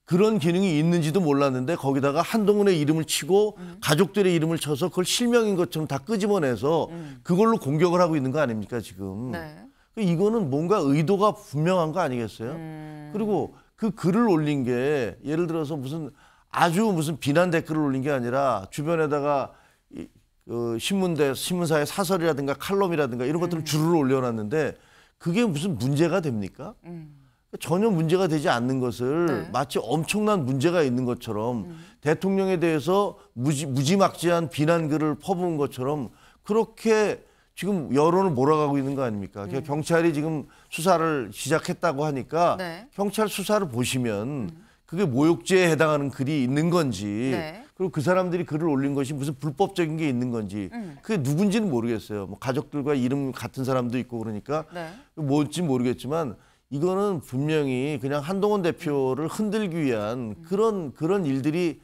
Speaker 5: 그런 기능이 있는지도 몰랐는데 거기다가 한동훈의 이름을 치고 음. 가족들의 이름을 쳐서 그걸 실명인 것처럼 다 끄집어내서 음. 그걸로 공격을 하고 있는 거 아닙니까 지금 네. 그 이거는 뭔가 의도가 분명한 거 아니겠어요 음. 그리고 그 글을 올린 게 예를 들어서 무슨 아주 무슨 비난 댓글을 올린 게 아니라 주변에다가 이, 그 신문대 신문사의 사설이라든가 칼럼이라든가 이런 것들을 음. 줄을 올려놨는데 그게 무슨 문제가 됩니까? 음. 전혀 문제가 되지 않는 것을 네. 마치 엄청난 문제가 있는 것처럼 음. 대통령에 대해서 무지, 무지막지한 비난글을 퍼부은 것처럼 그렇게 지금 여론을 몰아가고 있는 거 아닙니까? 그러니까 음. 경찰이 지금 수사를 시작했다고 하니까 네. 경찰 수사를 보시면 그게 모욕죄에 해당하는 글이 있는 건지 네. 그리고 그 사람들이 글을 올린 것이 무슨 불법적인 게 있는 건지 음. 그게 누군지는 모르겠어요. 뭐 가족들과 이름 같은 사람도 있고 그러니까 네. 뭔지 모르겠지만 이거는 분명히 그냥 한동훈 대표를 흔들기 위한 음. 그런 그런 일들이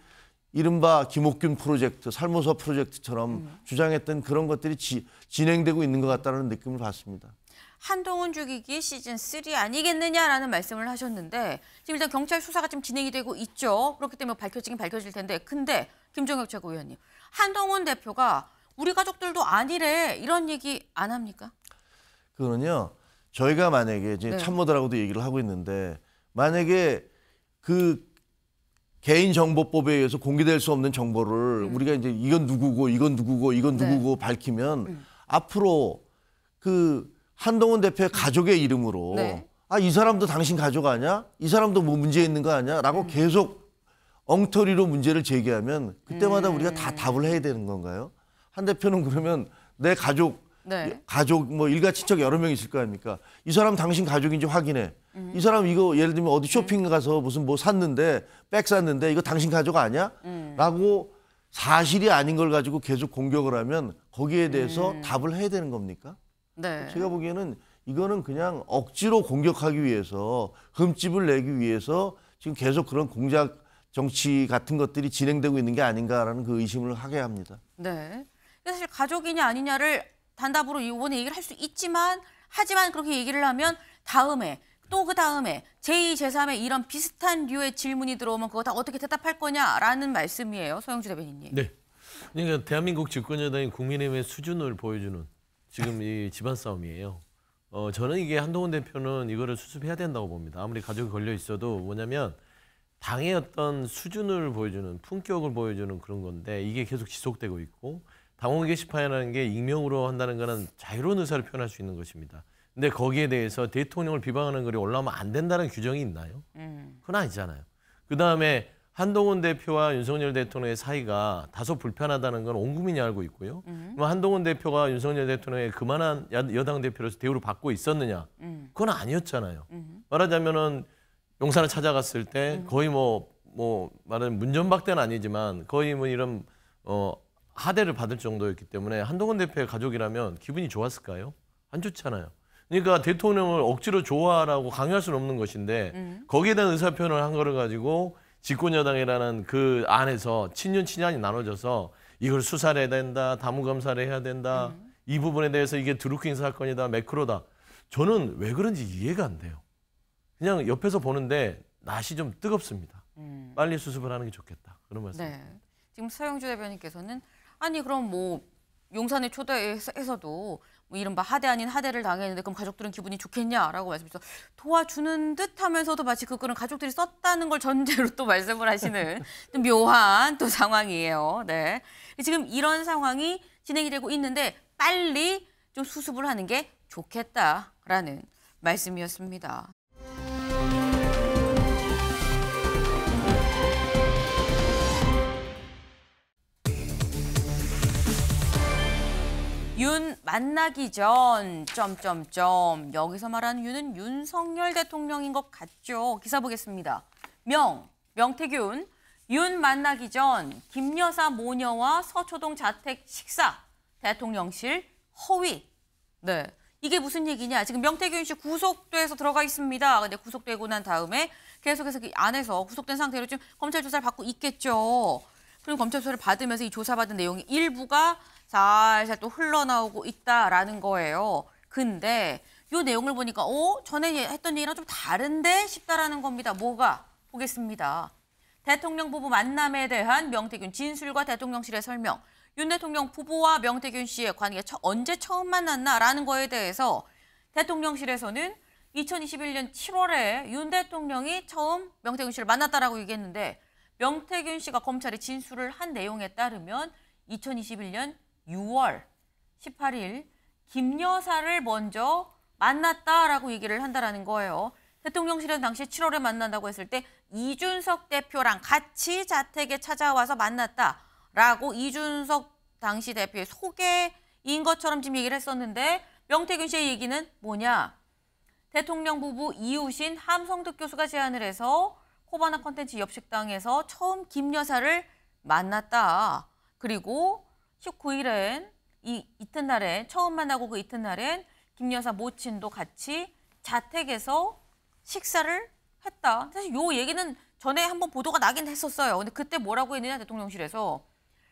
Speaker 5: 이른바 김옥균 프로젝트, 살모사 프로젝트처럼 음. 주장했던 그런 것들이 지, 진행되고 있는 것 같다는 느낌을 받습니다.
Speaker 1: 한동훈 죽이기 시즌 3 아니겠느냐라는 말씀을 하셨는데 지금 일단 경찰 수사가 지금 진행이 되고 있죠. 그렇기 때문에 밝혀지긴 밝혀질 텐데 근데 김종혁 최고위원님 한동훈 대표가 우리 가족들도 아니래 이런 얘기 안 합니까?
Speaker 5: 그거는요 저희가 만약에 이제 네. 참모들하고도 얘기를 하고 있는데 만약에 그 개인정보법에 의해서 공개될 수 없는 정보를 음. 우리가 이제 이건 누구고 이건 누구고 이건 네. 누구고 네. 밝히면 음. 앞으로 그 한동훈 대표의 음. 가족의 이름으로 네. 아이 사람도 당신 가족 아니야? 이 사람도 뭐 문제 있는 거 아니야? 라고 음. 계속 엉터리로 문제를 제기하면 그때마다 음. 우리가 다 답을 해야 되는 건가요? 한 대표는 그러면 내 가족 네. 가족 뭐 일가 친척 여러 명 있을 거 아닙니까? 이 사람 당신 가족인지 확인해. 음. 이 사람 이거 예를 들면 어디 음. 쇼핑 가서 무슨 뭐 샀는데 백 샀는데 이거 당신 가족 아니야? 음. 라고 사실이 아닌 걸 가지고 계속 공격을 하면 거기에 대해서 음. 답을 해야 되는 겁니까? 네. 제가 보기에는 이거는 그냥 억지로 공격하기 위해서 흠집을 내기 위해서 지금 계속 그런 공작 정치 같은 것들이 진행되고 있는 게 아닌가라는 그 의심을 하게 합니다.
Speaker 1: 네. 사실 가족이냐 아니냐를 단답으로 이번에 얘기를 할 수 있지만 하지만 그렇게 얘기를 하면 다음에 또그 다음에 제2, 제3의 이런 비슷한 류의 질문이 들어오면 그거 다 어떻게 대답할 거냐라는 말씀이에요. 서영주 대변인님. 네.
Speaker 6: 그러니까 대한민국 집권 여당이 국민의힘의 수준을 보여주는 지금 이 집안 싸움이에요. 어, 저는 이게 한동훈 대표는 이거를 수습해야 된다고 봅니다. 아무리 가족이 걸려 있어도 뭐냐면 당의 어떤 수준을 보여주는 품격을 보여주는 그런 건데 이게 계속 지속되고 있고 당원 게시판이라는 게 익명으로 한다는 거는 자유로운 의사를 표현할 수 있는 것입니다. 근데 거기에 대해서 대통령을 비방하는 글이 올라오면 안 된다는 규정이 있나요? 음. 그건 아니잖아요. 그 다음에 한동훈 대표와 윤석열 대통령의 사이가 다소 불편하다는 건 온 국민이 알고 있고요. 음. 한동훈 대표가 윤석열 대통령의 그만한 여당 대표로서 대우를 받고 있었느냐? 음. 그건 아니었잖아요. 음. 말하자면은 용산을 찾아갔을 때 음. 거의 뭐뭐 뭐 말하자면 문전박대는 아니지만 거의 뭐 이런 어 하대를 받을 정도였기 때문에 한동훈 대표의 가족이라면 기분이 좋았을까요? 안 좋잖아요. 그러니까 대통령을 억지로 좋아하라고 강요할 수는 없는 것인데 음. 거기에 대한 의사표현을 한 거를 가지고 집권여당이라는 그 안에서 친윤 친한이 나눠져서 이걸 수사를 해야 된다, 다무검사를 해야 된다, 음. 이 부분에 대해서 이게 드루킹 사건이다, 매크로다. 저는 왜 그런지 이해가 안 돼요. 그냥 옆에서 보는데 낯이 좀 뜨겁습니다. 음. 빨리 수습을 하는 게 좋겠다. 그런 말씀. 네.
Speaker 1: 지금 서영주 대변인께서는 아니 그럼 뭐 용산에 초대해서도 뭐 이른바 하대 아닌 하대를 당했는데 그럼 가족들은 기분이 좋겠냐라고 말씀해서 도와주는 듯 하면서도 마치 그 글은 가족들이 썼다는 걸 전제로 또 말씀을 하시는 <laughs> 좀 묘한 또 상황이에요. 네. 지금 이런 상황이 진행이 되고 있는데 빨리 좀 수습을 하는 게 좋겠다라는 말씀이었습니다. 윤 만나기 전 점점점 여기서 말하는 윤은 윤석열 대통령인 것 같죠. 기사 보겠습니다. 명 명태균 윤 만나기 전 김여사 모녀와 서초동 자택 식사 대통령실 허위 네 이게 무슨 얘기냐 지금 명태균 씨 구속돼서 들어가 있습니다. 근데 구속되고 난 다음에 계속해서 안에서 구속된 상태로 지금 검찰 조사를 받고 있겠죠. 그럼 검찰 조사를 받으면서 이 조사받은 내용의 일부가 살살 또 흘러나오고 있다라는 거예요. 근데 이 내용을 보니까 어? 전에 했던 얘기랑 좀 다른데 싶다라는 겁니다. 뭐가? 보겠습니다. 대통령 부부 만남에 대한 명태균 진술과 대통령실의 설명. 윤 대통령 부부와 명태균 씨의 관계 언제 처음 만났나라는 거에 대해서 대통령실에서는 2021년 7월에 윤 대통령이 처음 명태균 씨를 만났다라고 얘기했는데 명태균 씨가 검찰에 진술을 한 내용에 따르면 2021년 6월 18일 김 여사를 먼저 만났다라고 얘기를 한다라는 거예요. 대통령실은 당시 7월에 만난다고 했을 때 이준석 대표랑 같이 자택에 찾아와서 만났다라고 이준석 당시 대표의 소개인 것처럼 지금 얘기를 했었는데 명태균 씨의 얘기는 뭐냐. 대통령 부부 이우신 함성득 교수가 제안을 해서 코바나 컨텐츠 옆식당에서 처음 김 여사를 만났다. 그리고 19일엔 이 이튿날에 처음 만나고 그 이튿날엔 김 여사 모친도 같이 자택에서 식사를 했다. 사실 요 얘기는 전에 한번 보도가 나긴 했었어요. 근데 그때 뭐라고 했느냐 대통령실에서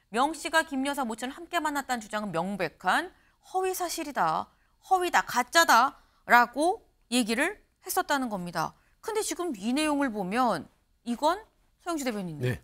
Speaker 1: 명 씨가 김 여사 모친을 함께 만났다는 주장은 명백한 허위 사실이다. 허위다. 가짜다. 라고 얘기를 했었다는 겁니다. 근데 지금 이 내용을 보면 이건 서영주 대변인님. 네.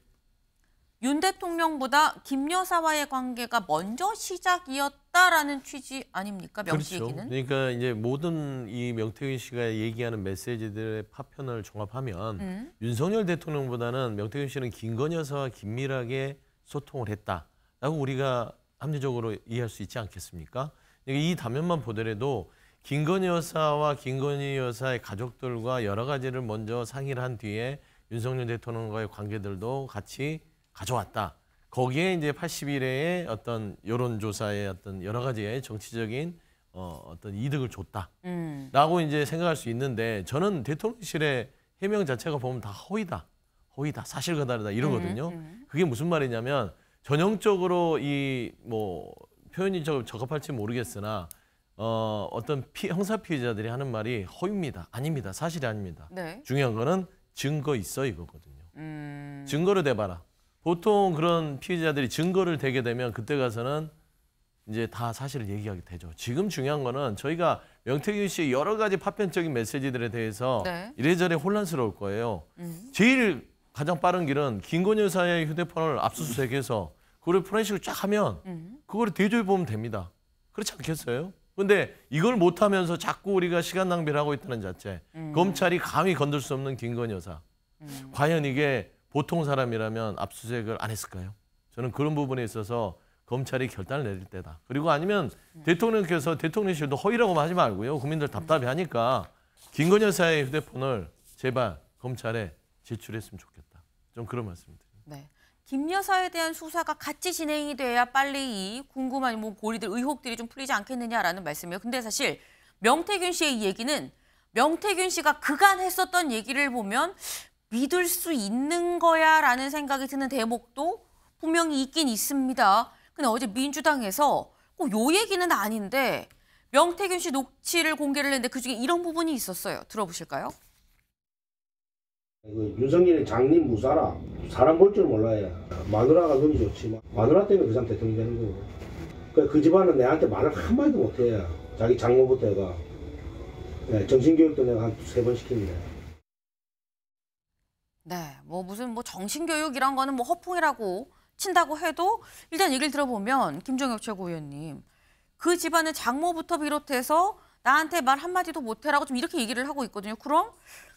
Speaker 1: 윤 대통령보다 김 여사와의 관계가 먼저 시작이었다라는 취지 아닙니까?
Speaker 4: 명태 그렇죠. 얘기는.
Speaker 6: 그러니까 이제 모든 이 명태균 씨가 얘기하는 메시지들의 파편을 종합하면 음. 윤석열 대통령보다는 명태균 씨는 김건 여사와 긴밀하게 소통을 했다라고 우리가 합리적으로 이해할 수 있지 않겠습니까? 그러니까 이 단면만 보더라도 김건 여사와 김건희 여사의 가족들과 여러 가지를 먼저 상의를 한 뒤에 윤석열 대통령과의 관계들도 같이 가져왔다. 거기에 이제 8 0일에 어떤 여론조사에 어떤 여러 가지의 정치적인 어, 어떤 이득을 줬다라고 음. 이제 생각할 수 있는데 저는 대통령실의 해명 자체가 보면 다 허위다, 허위다, 사실과 다르다 이러거든요. 음, 음. 그게 무슨 말이냐면 전형적으로 이 뭐 표현이 좀 적합할지 모르겠으나 어, 어떤 피, 형사 피해자들이 하는 말이 허위입니다, 아닙니다, 사실이 아닙니다. 네. 중요한 거는 증거 있어 이거거든요. 음. 증거를 대봐라. 보통 그런 피의자들이 증거를 대게 되면 그때 가서는 이제 다 사실을 얘기하게 되죠. 지금 중요한 거는 저희가 명태균 씨의 여러 가지 파편적인 메시지들에 대해서 네. 이래저래 혼란스러울 거예요. 음. 제일 가장 빠른 길은 김건희 여사의 휴대폰을 압수수색해서 그걸 프렌식을쫙 하면 그걸 대조해 보면 됩니다. 그렇지 않겠어요? 근데 이걸 못하면서 자꾸 우리가 시간 낭비를 하고 있다는 자체. 음. 검찰이 감히 건들 수 없는 김건희 여사. 음. 과연 이게 보통 사람이라면 압수수색을 안 했을까요? 저는 그런 부분에 있어서 검찰이 결단을 내릴 때다. 그리고 아니면 네. 대통령께서 대통령실도 허위라고 하지 말고요. 국민들 답답해하니까 김건희 여사의 휴대폰을 제발 검찰에 제출했으면 좋겠다. 좀 그런 말씀드립니다.
Speaker 4: 네.
Speaker 1: 김 여사에 대한 수사가 같이 진행이 돼야 빨리 이 궁금한 뭐 고리들 의혹들이 좀 풀리지 않겠느냐라는 말씀이에요. 근데 사실 명태균 씨의 얘기는 명태균 씨가 그간 했었던 얘기를 보면 믿을 수 있는 거야라는 생각이 드는 대목도 분명히 있긴 있습니다. 근데 어제 민주당에서 꼭요 얘기는 아닌데 명태균 씨 녹취를 공개를 했는데 그중에 이런 부분이 있었어요. 들어보실까요?
Speaker 2: 그 윤석열이 장님 무사라 사람 볼 줄 몰라요. 마누라가 눈이 좋지. 마누라 때문에 그 사람 대통령 되는 거고. 그 집안은 내한테 말을 한마디도 못해요. 자기 장모부터가. 네, 정신교육도 내가 한 세 번 시킵니다.
Speaker 1: 네, 뭐 무슨 뭐 정신교육 이런 거는 뭐 허풍이라고 친다고 해도 일단 얘기를 들어보면 김종혁 최고위원님 그 집안의 장모부터 비롯해서 나한테 말 한마디도 못해라고 좀 이렇게 얘기를 하고 있거든요. 그럼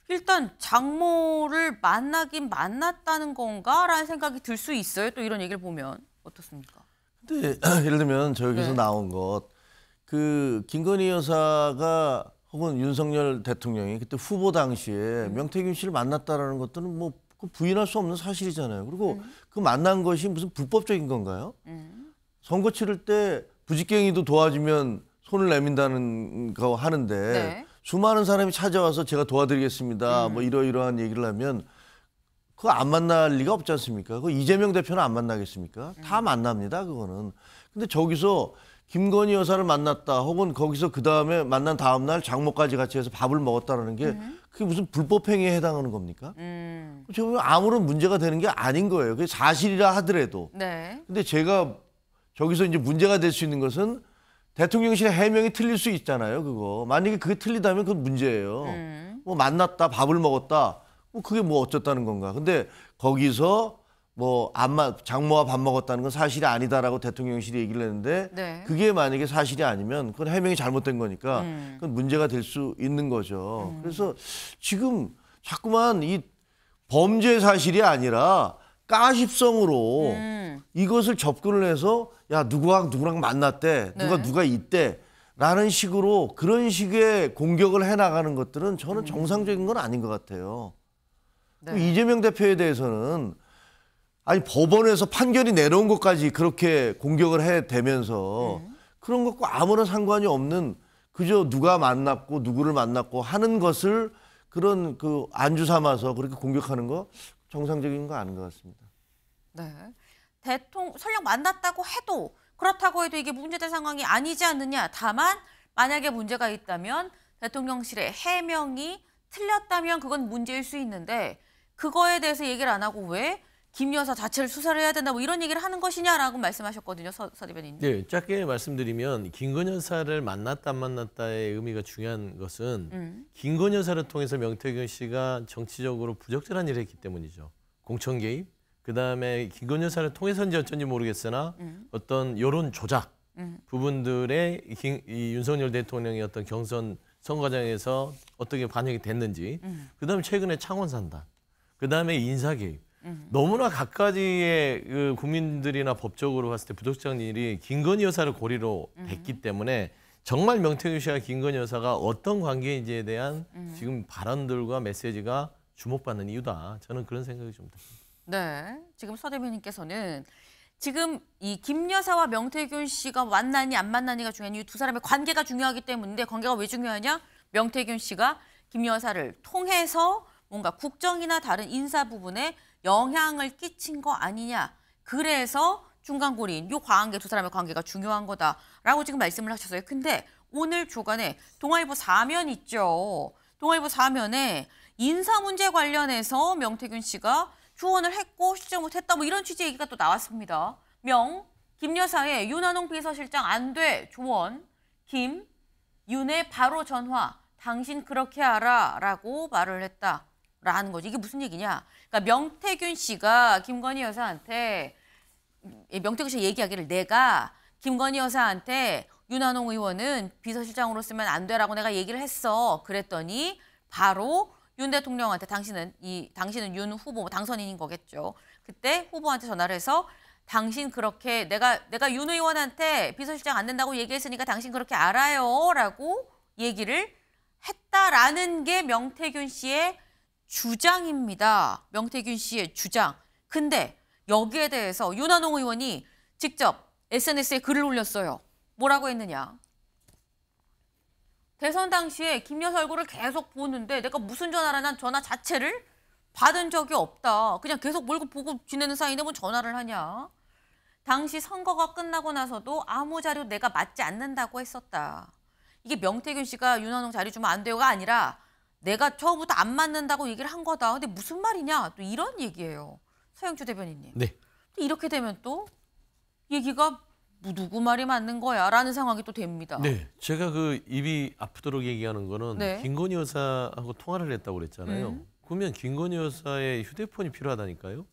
Speaker 1: 일단 장모를 만나긴 만났다는 건가라는 생각이 들 수 있어요. 또 이런 얘기를 보면 어떻습니까?
Speaker 5: 근데 <clears throat> 예를 들면 저기서 네. 나온 것 그 김건희 여사가 혹은 윤석열 대통령이 그때 후보 당시에 명태균 씨를 만났다라는 것들은 뭐 그 부인할 수 없는 사실이잖아요. 그리고 음. 그 만난 것이 무슨 불법적인 건가요? 음. 선거 치를 때 부직갱이도 도와주면 손을 내민다는 거 하는데 네. 수많은 사람이 찾아와서 제가 도와드리겠습니다. 뭐 음. 뭐 이러이러한 얘기를 하면 그거 안 만날 리가 없지 않습니까? 그 이재명 대표는 안 만나겠습니까? 다 음. 만납니다. 그거는. 근데 저기서 김건희 여사를 만났다 혹은 거기서 그 다음에 만난 다음 날 장모까지 같이 해서 밥을 먹었다라는 게 그게 무슨 불법 행위에 해당하는 겁니까?
Speaker 4: 음.
Speaker 5: 제가 보면 아무런 문제가 되는 게 아닌 거예요. 그게 사실이라 하더라도. 네. 근데 제가 저기서 이제 문제가 될 수 있는 것은 대통령실의 해명이 틀릴 수 있잖아요. 그거 만약에 그게 틀리다면 그건 문제예요. 음. 뭐 만났다 밥을 먹었다 뭐 그게 뭐 어쨌다는 건가? 근데 거기서 뭐 안마 장모와 밥 먹었다는 건 사실이 아니다라고 대통령실이 얘기를 했는데 네. 그게 만약에 사실이 아니면 그건 해명이 잘못된 거니까 음. 그건 문제가 될 수 있는 거죠. 음. 그래서 지금 자꾸만 이 범죄 사실이 아니라 까십성으로 음. 이것을 접근을 해서 야 누구랑 누구랑 만났대 누가 네. 누가 있대 라는 식으로 그런 식의 공격을 해 나가는 것들은 저는 음. 정상적인 건 아닌 것 같아요. 네. 이재명 대표에 대해서는 아니 법원에서 판결이 내려온 것까지 그렇게 공격을 해 되면서 음. 네. 그런 것과 아무런 상관이 없는 그저 누가 만났고 누구를 만났고 하는 것을 그런 그 안주 삼아서 그렇게 공격하는 거 정상적인 거 아닌 것 같습니다.
Speaker 4: 네.
Speaker 1: 대통령 설령 만났다고 해도 그렇다고 해도 이게 문제될 상황이 아니지 않느냐. 다만 만약에 문제가 있다면 대통령실의 해명이 틀렸다면 그건 문제일 수 있는데 그거에 대해서 얘기를 안 하고 왜김 여사 자체를 수사를 해야 된다 뭐 이런 얘기를 하는 것이냐라고 말씀하셨거든요. 서, 서 대변인님.
Speaker 6: 네, 짧게 말씀드리면 김건 여사를 만났다 안 만났다의 의미가 중요한 것은 음. 김건 여사를 통해서 명태균 씨가 정치적으로 부적절한 일을 했기 때문이죠. 공천 개입, 그다음에 김건 여사를 통해서인지 어쩐지 모르겠으나 음. 어떤 여론 조작 음. 부분들의 김, 이 윤석열 대통령의 어떤 경선 선거장에서 어떻게 반영이 됐는지 음. 그다음에 최근에 창원 산다. 그다음에 인사 개입 음. 너무나 각가지의 그 국민들이나 법적으로 봤을 때 부적절한 일이 김건희 여사를 고리로 됐기 음. 때문에 정말 명태균 씨와 김건희 여사가 어떤 관계인지에 대한 음. 지금 발언들과 메시지가 주목받는 이유다. 저는 그런 생각이 좀 듭니다.
Speaker 1: 네, 지금 서 대변인께서는 지금 이 김 여사와 명태균 씨가 만나니 안 만나니가 중요한 이유 두 사람의 관계가 중요하기 때문인데 관계가 왜 중요하냐? 명태균 씨가 김 여사를 통해서 뭔가 국정이나 다른 인사 부분에 영향을 끼친 거 아니냐. 그래서 중간고리인 요관계두 사람의 관계가 중요한 거다라고 지금 말씀을 하셨어요. 근데 오늘 주간에 동아일보 사면 있죠. 동아일보 사면에 인사 문제 관련해서 명태균 씨가 조원을 했고 시정 못했다 뭐 이런 취지 얘기가 또 나왔습니다. 명, 김 여사의 윤한홍 비서실장 안 돼 조언, 김, 윤의 바로 전화, 당신 그렇게 알아 라고 말을 했다. 라는 거죠. 이게 무슨 얘기냐? 그러니까 명태균 씨가 김건희 여사한테 명태균 씨가 얘기하기를 내가 김건희 여사한테 윤한홍 의원은 비서실장으로 쓰면 안 되라고 내가 얘기를 했어. 그랬더니 바로 윤 대통령한테 당신은 이 당신은 윤 후보 당선인인 거겠죠. 그때 후보한테 전화를 해서 당신 그렇게 내가 내가 윤 의원한테 비서실장 안 된다고 얘기했으니까 당신 그렇게 알아요라고 얘기를 했다라는 게 명태균 씨의 주장입니다. 명태균 씨의 주장. 근데 여기에 대해서 윤한홍 의원이 직접 SNS에 글을 올렸어요. 뭐라고 했느냐. 대선 당시에 김여사 얼굴을 계속 보는데 내가 무슨 전화라는 전화 자체를 받은 적이 없다. 그냥 계속 몰고 보고 지내는 사이인데 뭐 전화를 하냐. 당시 선거가 끝나고 나서도 아무 자료 내가 맞지 않는다고 했었다. 이게 명태균 씨가 윤한홍 자리 주면 안 돼요가 아니라 내가 처음부터 안 맞는다고 얘기를 한 거다. 근데 무슨 말이냐? 또 이런 얘기예요. 서영주 대변인님. 네. 이렇게 되면 또 얘기가 누구 말이 맞는 거야? 라는 상황이 또 됩니다. 네.
Speaker 6: 제가 그 입이 아프도록 얘기하는 거는 네. 김건희 여사하고 통화를 했다고 그랬잖아요. 음. 그러면 김건희 여사의 휴대폰이 필요하다니까요.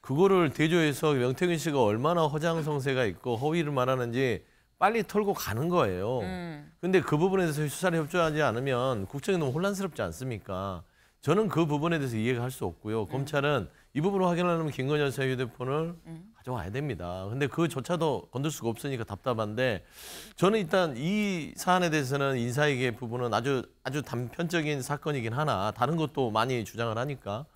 Speaker 6: 그거를 대조해서 명태균 씨가 얼마나 허장성세가 있고 허위를 말하는지 빨리 털고 가는 거예요. 음. 근데 그 부분에 대해서 수사를 협조하지 않으면 국정이 너무 혼란스럽지 않습니까? 저는 그 부분에 대해서 이해가 할 수 없고요. 음. 검찰은 이 부분을 확인하려면 김건현 씨의 휴대폰을 음. 가져와야 됩니다. 근데 그조차도 건들 수가 없으니까 답답한데 저는 일단 이 사안에 대해서는 인사에게 부분은 아주 아주 단편적인 사건이긴 하나 다른 것도 많이 주장을 하니까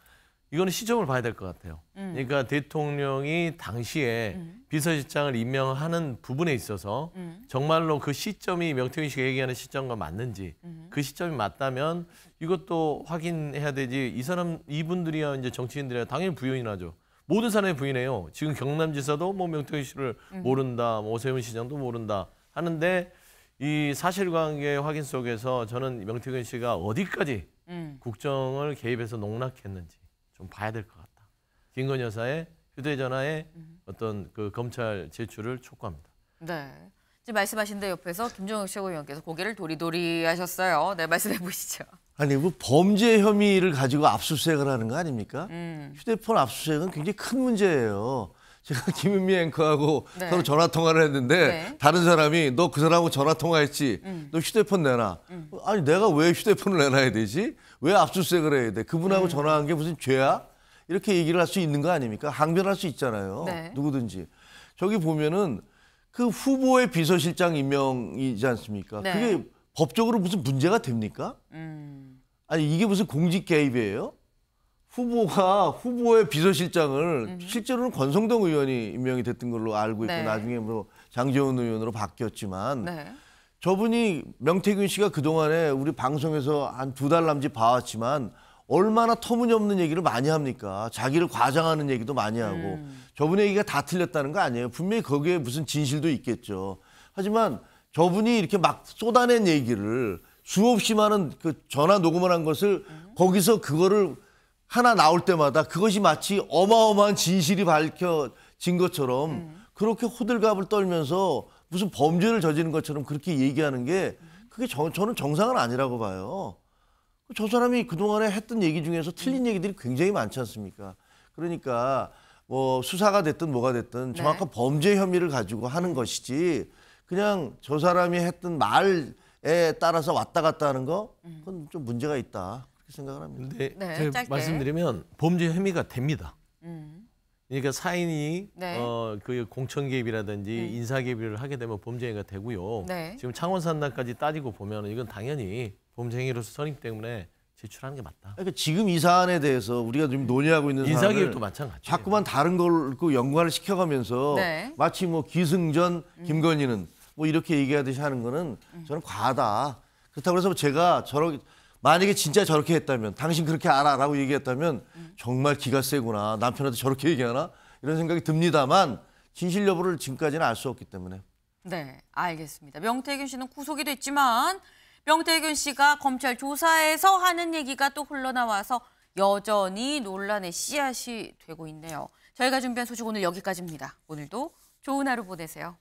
Speaker 6: 이거는 시점을 봐야 될 것 같아요. 음. 그러니까 대통령이 당시에 음. 비서실장을 임명하는 부분에 있어서 음. 정말로 그 시점이 명태윤 씨가 얘기하는 시점과 맞는지 음. 그 시점이 맞다면 이것도 확인해야 되지 이 사람 이분들이야 이제 정치인들이야 당연히 부인을 하죠. 모든 사람이 부인해요. 지금 경남지사도 뭐명태윤 씨를 음. 모른다, 뭐 오세훈 시장도 모른다 하는데 이 사실관계 확인 속에서 저는 명태윤 씨가 어디까지 음. 국정을 개입해서 농락했는지 좀 봐야 될 것 같다. 김건 여사의 휴대전화의 음. 어떤 그 검찰 제출을 촉구합니다.
Speaker 1: 네. 지금 말씀하신 데 옆에서 김종욱 최고위원께서 고개를 도리도리 하셨어요. 네, 말씀해 보시죠.
Speaker 6: 아니, 뭐 범죄 혐의를 가지고
Speaker 5: 압수수색을 하는 거 아닙니까? 음. 휴대폰 압수수색은 굉장히 큰 문제예요. 제가 <laughs> 김은미 앵커하고 네. 서로 전화 통화를 했는데 네. 다른 사람이 너 그 사람하고 전화 통화했지. 음. 너 휴대폰 내놔. 음. 아니 내가 왜 휴대폰을 내놔야 되지? 왜 압수수색을 해야 돼? 그분하고 음. 전화한 게 무슨 죄야? 이렇게 얘기를 할 수 있는 거 아닙니까? 항변할 수 있잖아요. 네. 누구든지. 저기 보면은 그 후보의 비서실장 임명이지 않습니까? 네. 그게 법적으로 무슨 문제가 됩니까?
Speaker 4: 음.
Speaker 5: 아니 이게 무슨 공직 개입이에요? 후보가 후보의 비서실장을 음. 실제로는 권성동 의원이 임명이 됐던 걸로 알고 있고 네. 나중에 뭐장재훈 의원으로 바뀌었지만 네. 저분이 명태균 씨가 그동안에 우리 방송에서 한 두 달 남짓 봐왔지만 얼마나 터무니없는 얘기를 많이 합니까? 자기를 과장하는 얘기도 많이 하고 음. 저분의 얘기가 다 틀렸다는 거 아니에요. 분명히 거기에 무슨 진실도 있겠죠. 하지만 저분이 이렇게 막 쏟아낸 얘기를 수없이 많은 그 전화 녹음을 한 것을 음. 거기서 그거를 하나 나올 때마다 그것이 마치 어마어마한 진실이 밝혀진 것처럼 음. 그렇게 호들갑을 떨면서 무슨 범죄를 저지른 것처럼 그렇게 얘기하는 게 그게 저, 저는 정상은 아니라고 봐요. 저 사람이 그동안에 했던 얘기 중에서 틀린 음. 얘기들이 굉장히 많지 않습니까? 그러니까 뭐 수사가 됐든 뭐가 됐든 네. 정확한 네. 범죄 혐의를 가지고 하는 것이지 그냥 저 사람이 했던 말에 따라서 왔다 갔다 하는 거 음. 그건 좀 문제가 있다. 그렇게 생각을 합니다. 근데 네, 제가 짧게.
Speaker 4: 말씀드리면
Speaker 6: 범죄 혐의가 됩니다. 음. 그러니까 사인이 네. 어, 그 공천 개입이라든지 음. 인사 개입을 하게 되면 범죄 행위가 되고요. 네. 지금 창원 산나까지 따지고 보면 이건 당연히 범죄 행위로서 선임 때문에 제출하는 게 맞다.
Speaker 5: 그러니까 지금 이 사안에 대해서 우리가 지금 논의하고 있는 인사 개입도 마찬가지. 자꾸만 다른 걸 그 연관을 시켜가면서 네. 마치 뭐 기승전 음. 김건희는 음. 뭐 이렇게 얘기하듯이 하는 거는 음. 저는 과하다. 그렇다고 해서 제가 저렇게 만약에 진짜 저렇게 했다면 당신 그렇게 알아라고 얘기했다면 정말 기가 세구나 남편한테 저렇게 얘기하나 이런 생각이 듭니다만 진실 여부를 지금까지는 알 수 없기 때문에.
Speaker 1: 네, 알겠습니다. 명태균 씨는 구속이 됐지만 명태균 씨가 검찰 조사에서 하는 얘기가 또 흘러나와서 여전히 논란의 씨앗이 되고 있네요. 저희가 준비한 소식 오늘 여기까지입니다. 오늘도 좋은 하루 보내세요.